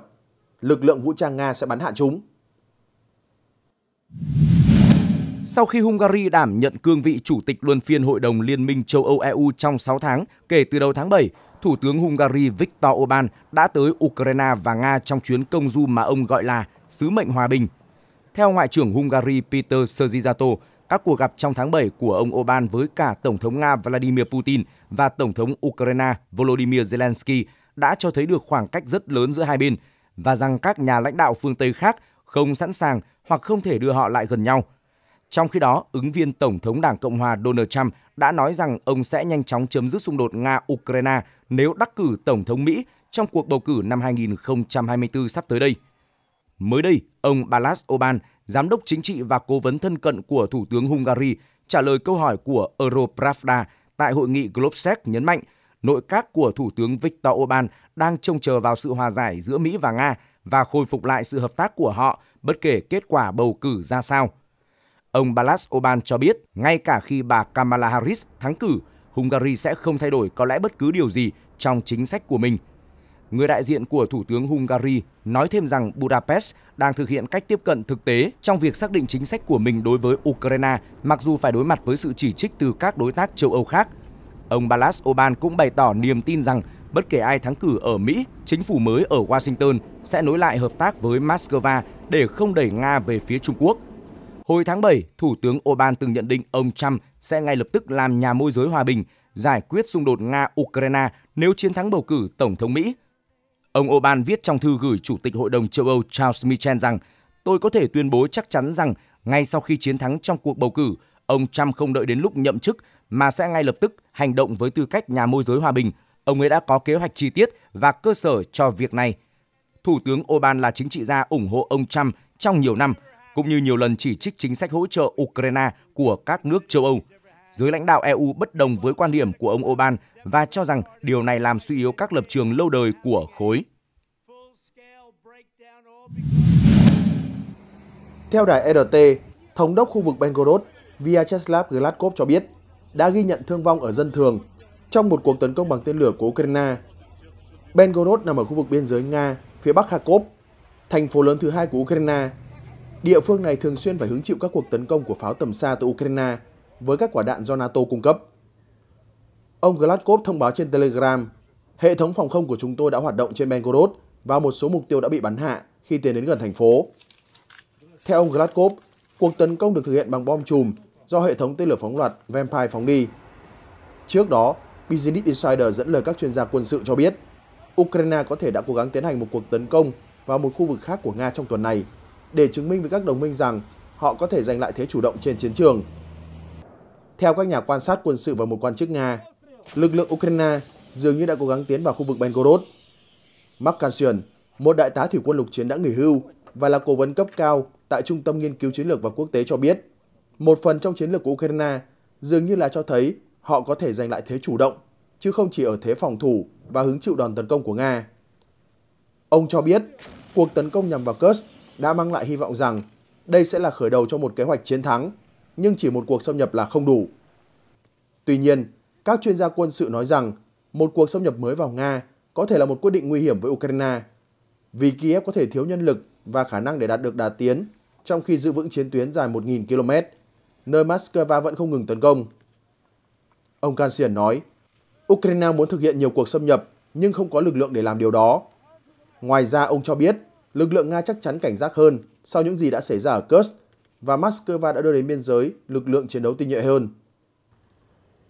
Lực lượng vũ trang Nga sẽ bắn hạ chúng. Sau khi Hungary đảm nhận cương vị chủ tịch luân phiên Hội đồng Liên minh châu Âu EU trong 6 tháng kể từ đầu tháng 7, Thủ tướng Hungary Viktor Orbán đã tới Ukraine và Nga trong chuyến công du mà ông gọi là sứ mệnh hòa bình. Theo Ngoại trưởng Hungary Peter Szijjarto, các cuộc gặp trong tháng 7 của ông Orbán với cả Tổng thống Nga Vladimir Putin và Tổng thống Ukraine Volodymyr Zelensky đã cho thấy được khoảng cách rất lớn giữa hai bên và rằng các nhà lãnh đạo phương Tây khác không sẵn sàng hoặc không thể đưa họ lại gần nhau. Trong khi đó, ứng viên Tổng thống Đảng Cộng hòa Donald Trump đã nói rằng ông sẽ nhanh chóng chấm dứt xung đột Nga-Ukraine nếu đắc cử Tổng thống Mỹ trong cuộc bầu cử năm 2024 sắp tới đây. Mới đây, ông Balázs Oban, giám đốc chính trị và cố vấn thân cận của Thủ tướng Hungary, trả lời câu hỏi của Europravda tại hội nghị Globsec nhấn mạnh nội các của Thủ tướng Viktor Orbán đang trông chờ vào sự hòa giải giữa Mỹ và Nga và khôi phục lại sự hợp tác của họ bất kể kết quả bầu cử ra sao – Ông Balázs Oban cho biết, ngay cả khi bà Kamala Harris thắng cử, Hungary sẽ không thay đổi có lẽ bất cứ điều gì trong chính sách của mình. Người đại diện của Thủ tướng Hungary nói thêm rằng Budapest đang thực hiện cách tiếp cận thực tế trong việc xác định chính sách của mình đối với Ukraine, mặc dù phải đối mặt với sự chỉ trích từ các đối tác châu Âu khác. Ông Balázs Oban cũng bày tỏ niềm tin rằng bất kể ai thắng cử ở Mỹ, chính phủ mới ở Washington sẽ nối lại hợp tác với Moscow để không đẩy Nga về phía Trung Quốc – Hồi tháng 7, Thủ tướng Orbán từng nhận định ông Trump sẽ ngay lập tức làm nhà môi giới hòa bình, giải quyết xung đột Nga-Ukraine nếu chiến thắng bầu cử Tổng thống Mỹ. Ông Orbán viết trong thư gửi Chủ tịch Hội đồng châu Âu Charles Michel rằng Tôi có thể tuyên bố chắc chắn rằng ngay sau khi chiến thắng trong cuộc bầu cử, ông Trump không đợi đến lúc nhậm chức mà sẽ ngay lập tức hành động với tư cách nhà môi giới hòa bình. Ông ấy đã có kế hoạch chi tiết và cơ sở cho việc này. Thủ tướng Orbán là chính trị gia ủng hộ ông Trump trong nhiều năm – cũng như nhiều lần chỉ trích chính sách hỗ trợ Ukraine của các nước châu Âu. Giới lãnh đạo EU bất đồng với quan điểm của ông Orbán và cho rằng điều này làm suy yếu các lập trường lâu đời của khối. Theo đài RT, e Thống đốc khu vực Belgorod Vyacheslav Gladkov cho biết đã ghi nhận thương vong ở dân thường trong một cuộc tấn công bằng tên lửa của Ukraine. Belgorod nằm ở khu vực biên giới Nga, phía bắc Kharkov, thành phố lớn thứ hai của Ukraine Địa phương này thường xuyên phải hứng chịu các cuộc tấn công của pháo tầm xa từ Ukraine với các quả đạn do NATO cung cấp. Ông Gladkov thông báo trên Telegram, hệ thống phòng không của chúng tôi đã hoạt động trên Belgorod và một số mục tiêu đã bị bắn hạ khi tiến đến gần thành phố. Theo ông Gladkov, cuộc tấn công được thực hiện bằng bom chùm do hệ thống tên lửa phóng loạt Vampire phóng đi. Trước đó, Business Insider dẫn lời các chuyên gia quân sự cho biết, Ukraine có thể đã cố gắng tiến hành một cuộc tấn công vào một khu vực khác của Nga trong tuần này để chứng minh với các đồng minh rằng họ có thể giành lại thế chủ động trên chiến trường. Theo các nhà quan sát quân sự và một quan chức Nga, lực lượng Ukraine dường như đã cố gắng tiến vào khu vực Belgorod. Mark Kansian, một đại tá thủy quân lục chiến đã nghỉ hưu và là cố vấn cấp cao tại Trung tâm Nghiên cứu Chiến lược và Quốc tế cho biết, một phần trong chiến lược của Ukraine dường như là cho thấy họ có thể giành lại thế chủ động, chứ không chỉ ở thế phòng thủ và hứng chịu đòn tấn công của Nga. Ông cho biết, cuộc tấn công nhằm vào Kursk đã mang lại hy vọng rằng đây sẽ là khởi đầu cho một kế hoạch chiến thắng, nhưng chỉ một cuộc xâm nhập là không đủ. Tuy nhiên, các chuyên gia quân sự nói rằng một cuộc xâm nhập mới vào Nga có thể là một quyết định nguy hiểm với Ukraine, vì Kiev có thể thiếu nhân lực và khả năng để đạt được đà tiến trong khi giữ vững chiến tuyến dài 1.000 km, nơi Moscow vẫn không ngừng tấn công. Ông Kansian nói, Ukraine muốn thực hiện nhiều cuộc xâm nhập nhưng không có lực lượng để làm điều đó. Ngoài ra, ông cho biết lực lượng Nga chắc chắn cảnh giác hơn sau những gì đã xảy ra ở Kursk và Moscow đã đưa đến biên giới lực lượng chiến đấu tinh nhuệ hơn.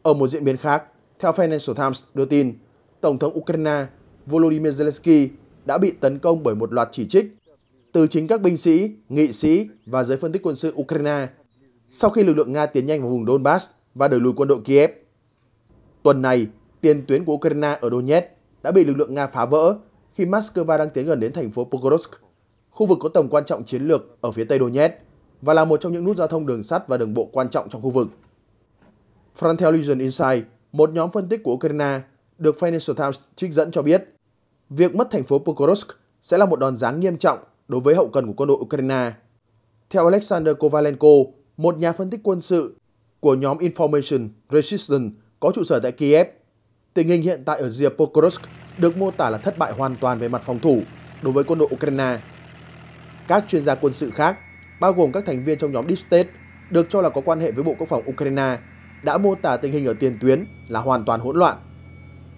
Ở một diễn biến khác, theo Financial Times đưa tin, Tổng thống Ukraine Volodymyr Zelensky đã bị tấn công bởi một loạt chỉ trích từ chính các binh sĩ, nghị sĩ và giới phân tích quân sự Ukraine sau khi lực lượng Nga tiến nhanh vào vùng Donbass và đẩy lùi quân đội Kiev. Tuần này, tiền tuyến của Ukraine ở Donetsk đã bị lực lượng Nga phá vỡ khi Moscow đang tiến gần đến thành phố Pokrovsk, khu vực có tầm quan trọng chiến lược ở phía tây Donetsk và là một trong những nút giao thông đường sắt và đường bộ quan trọng trong khu vực. Frontier Legion Insight, một nhóm phân tích của Ukraine, được Financial Times trích dẫn cho biết, việc mất thành phố Pokrovsk sẽ là một đòn giáng nghiêm trọng đối với hậu cần của quân đội Ukraine. Theo Alexander Kovalenko, một nhà phân tích quân sự của nhóm Information Resistance có trụ sở tại Kiev, tình hình hiện tại ở Dnipropetrovsk được mô tả là thất bại hoàn toàn về mặt phòng thủ đối với quân đội Ukraine. Các chuyên gia quân sự khác, bao gồm các thành viên trong nhóm Deep State, được cho là có quan hệ với Bộ Quốc phòng Ukraine, đã mô tả tình hình ở tiền tuyến là hoàn toàn hỗn loạn.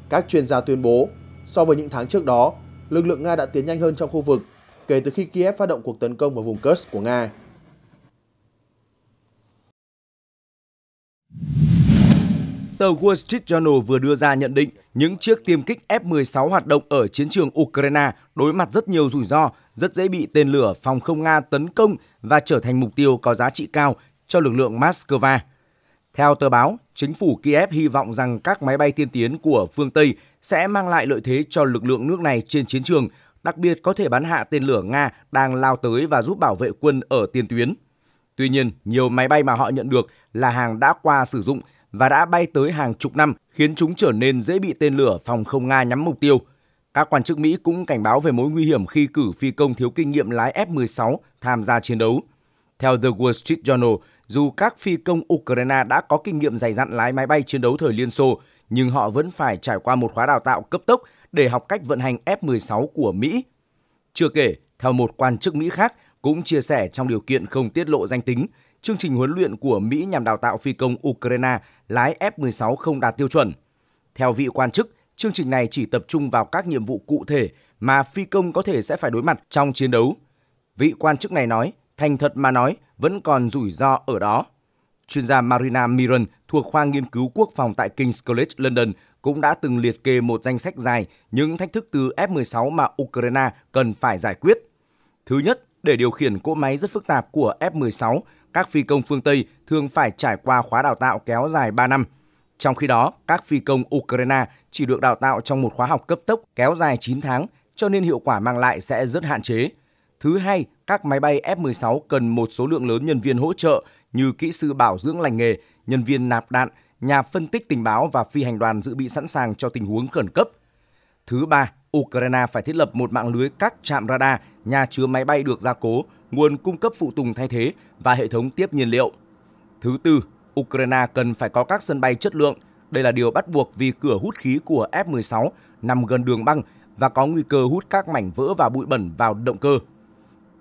Các chuyên gia tuyên bố, so với những tháng trước đó, lực lượng Nga đã tiến nhanh hơn trong khu vực kể từ khi Kiev phát động cuộc tấn công vào vùng Kursk của Nga. Tờ Wall Street Journal vừa đưa ra nhận định những chiếc tiêm kích F-16 hoạt động ở chiến trường Ukraine đối mặt rất nhiều rủi ro, rất dễ bị tên lửa phòng không Nga tấn công và trở thành mục tiêu có giá trị cao cho lực lượng Moscow. Theo tờ báo, chính phủ Kiev hy vọng rằng các máy bay tiên tiến của phương Tây sẽ mang lại lợi thế cho lực lượng nước này trên chiến trường, đặc biệt có thể bắn hạ tên lửa Nga đang lao tới và giúp bảo vệ quân ở tiền tuyến. Tuy nhiên, nhiều máy bay mà họ nhận được là hàng đã qua sử dụng – và đã bay tới hàng chục năm khiến chúng trở nên dễ bị tên lửa phòng không Nga nhắm mục tiêu. Các quan chức Mỹ cũng cảnh báo về mối nguy hiểm khi cử phi công thiếu kinh nghiệm lái F-16 tham gia chiến đấu. Theo The Wall Street Journal, dù các phi công Ukraine đã có kinh nghiệm dày dặn lái máy bay chiến đấu thời Liên Xô, nhưng họ vẫn phải trải qua một khóa đào tạo cấp tốc để học cách vận hành F-16 của Mỹ. Chưa kể, theo một quan chức Mỹ khác cũng chia sẻ trong điều kiện không tiết lộ danh tính, chương trình huấn luyện của Mỹ nhằm đào tạo phi công Ukraine lái F-16 không đạt tiêu chuẩn. Theo vị quan chức, chương trình này chỉ tập trung vào các nhiệm vụ cụ thể mà phi công có thể sẽ phải đối mặt trong chiến đấu. Vị quan chức này nói, thành thật mà nói, vẫn còn rủi ro ở đó. Chuyên gia Marina Miron thuộc khoa nghiên cứu quốc phòng tại King's College London cũng đã từng liệt kê một danh sách dài những thách thức từ F-16 mà Ukraine cần phải giải quyết. Thứ nhất, để điều khiển cỗ máy rất phức tạp của F-16 các phi công phương Tây thường phải trải qua khóa đào tạo kéo dài 3 năm. Trong khi đó, các phi công Ukraine chỉ được đào tạo trong một khóa học cấp tốc kéo dài 9 tháng, cho nên hiệu quả mang lại sẽ rất hạn chế. Thứ hai, các máy bay F-16 cần một số lượng lớn nhân viên hỗ trợ như kỹ sư bảo dưỡng lành nghề, nhân viên nạp đạn, nhà phân tích tình báo và phi hành đoàn dự bị sẵn sàng cho tình huống khẩn cấp. Thứ ba, Ukraine phải thiết lập một mạng lưới các trạm radar, nhà chứa máy bay được gia cố nguồn cung cấp phụ tùng thay thế và hệ thống tiếp nhiên liệu. Thứ tư, Ukraine cần phải có các sân bay chất lượng. Đây là điều bắt buộc vì cửa hút khí của F-16 nằm gần đường băng và có nguy cơ hút các mảnh vỡ và bụi bẩn vào động cơ.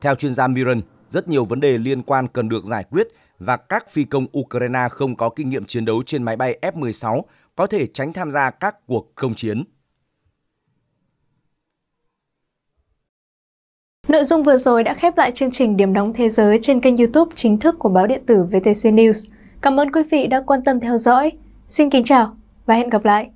Theo chuyên gia Miran, rất nhiều vấn đề liên quan cần được giải quyết và các phi công Ukraine không có kinh nghiệm chiến đấu trên máy bay F-16 có thể tránh tham gia các cuộc không chiến. Nội dung vừa rồi đã khép lại chương trình Điểm đóng thế giới trên kênh YouTube chính thức của báo điện tử VTC News. Cảm ơn quý vị đã quan tâm theo dõi. Xin kính chào và hẹn gặp lại.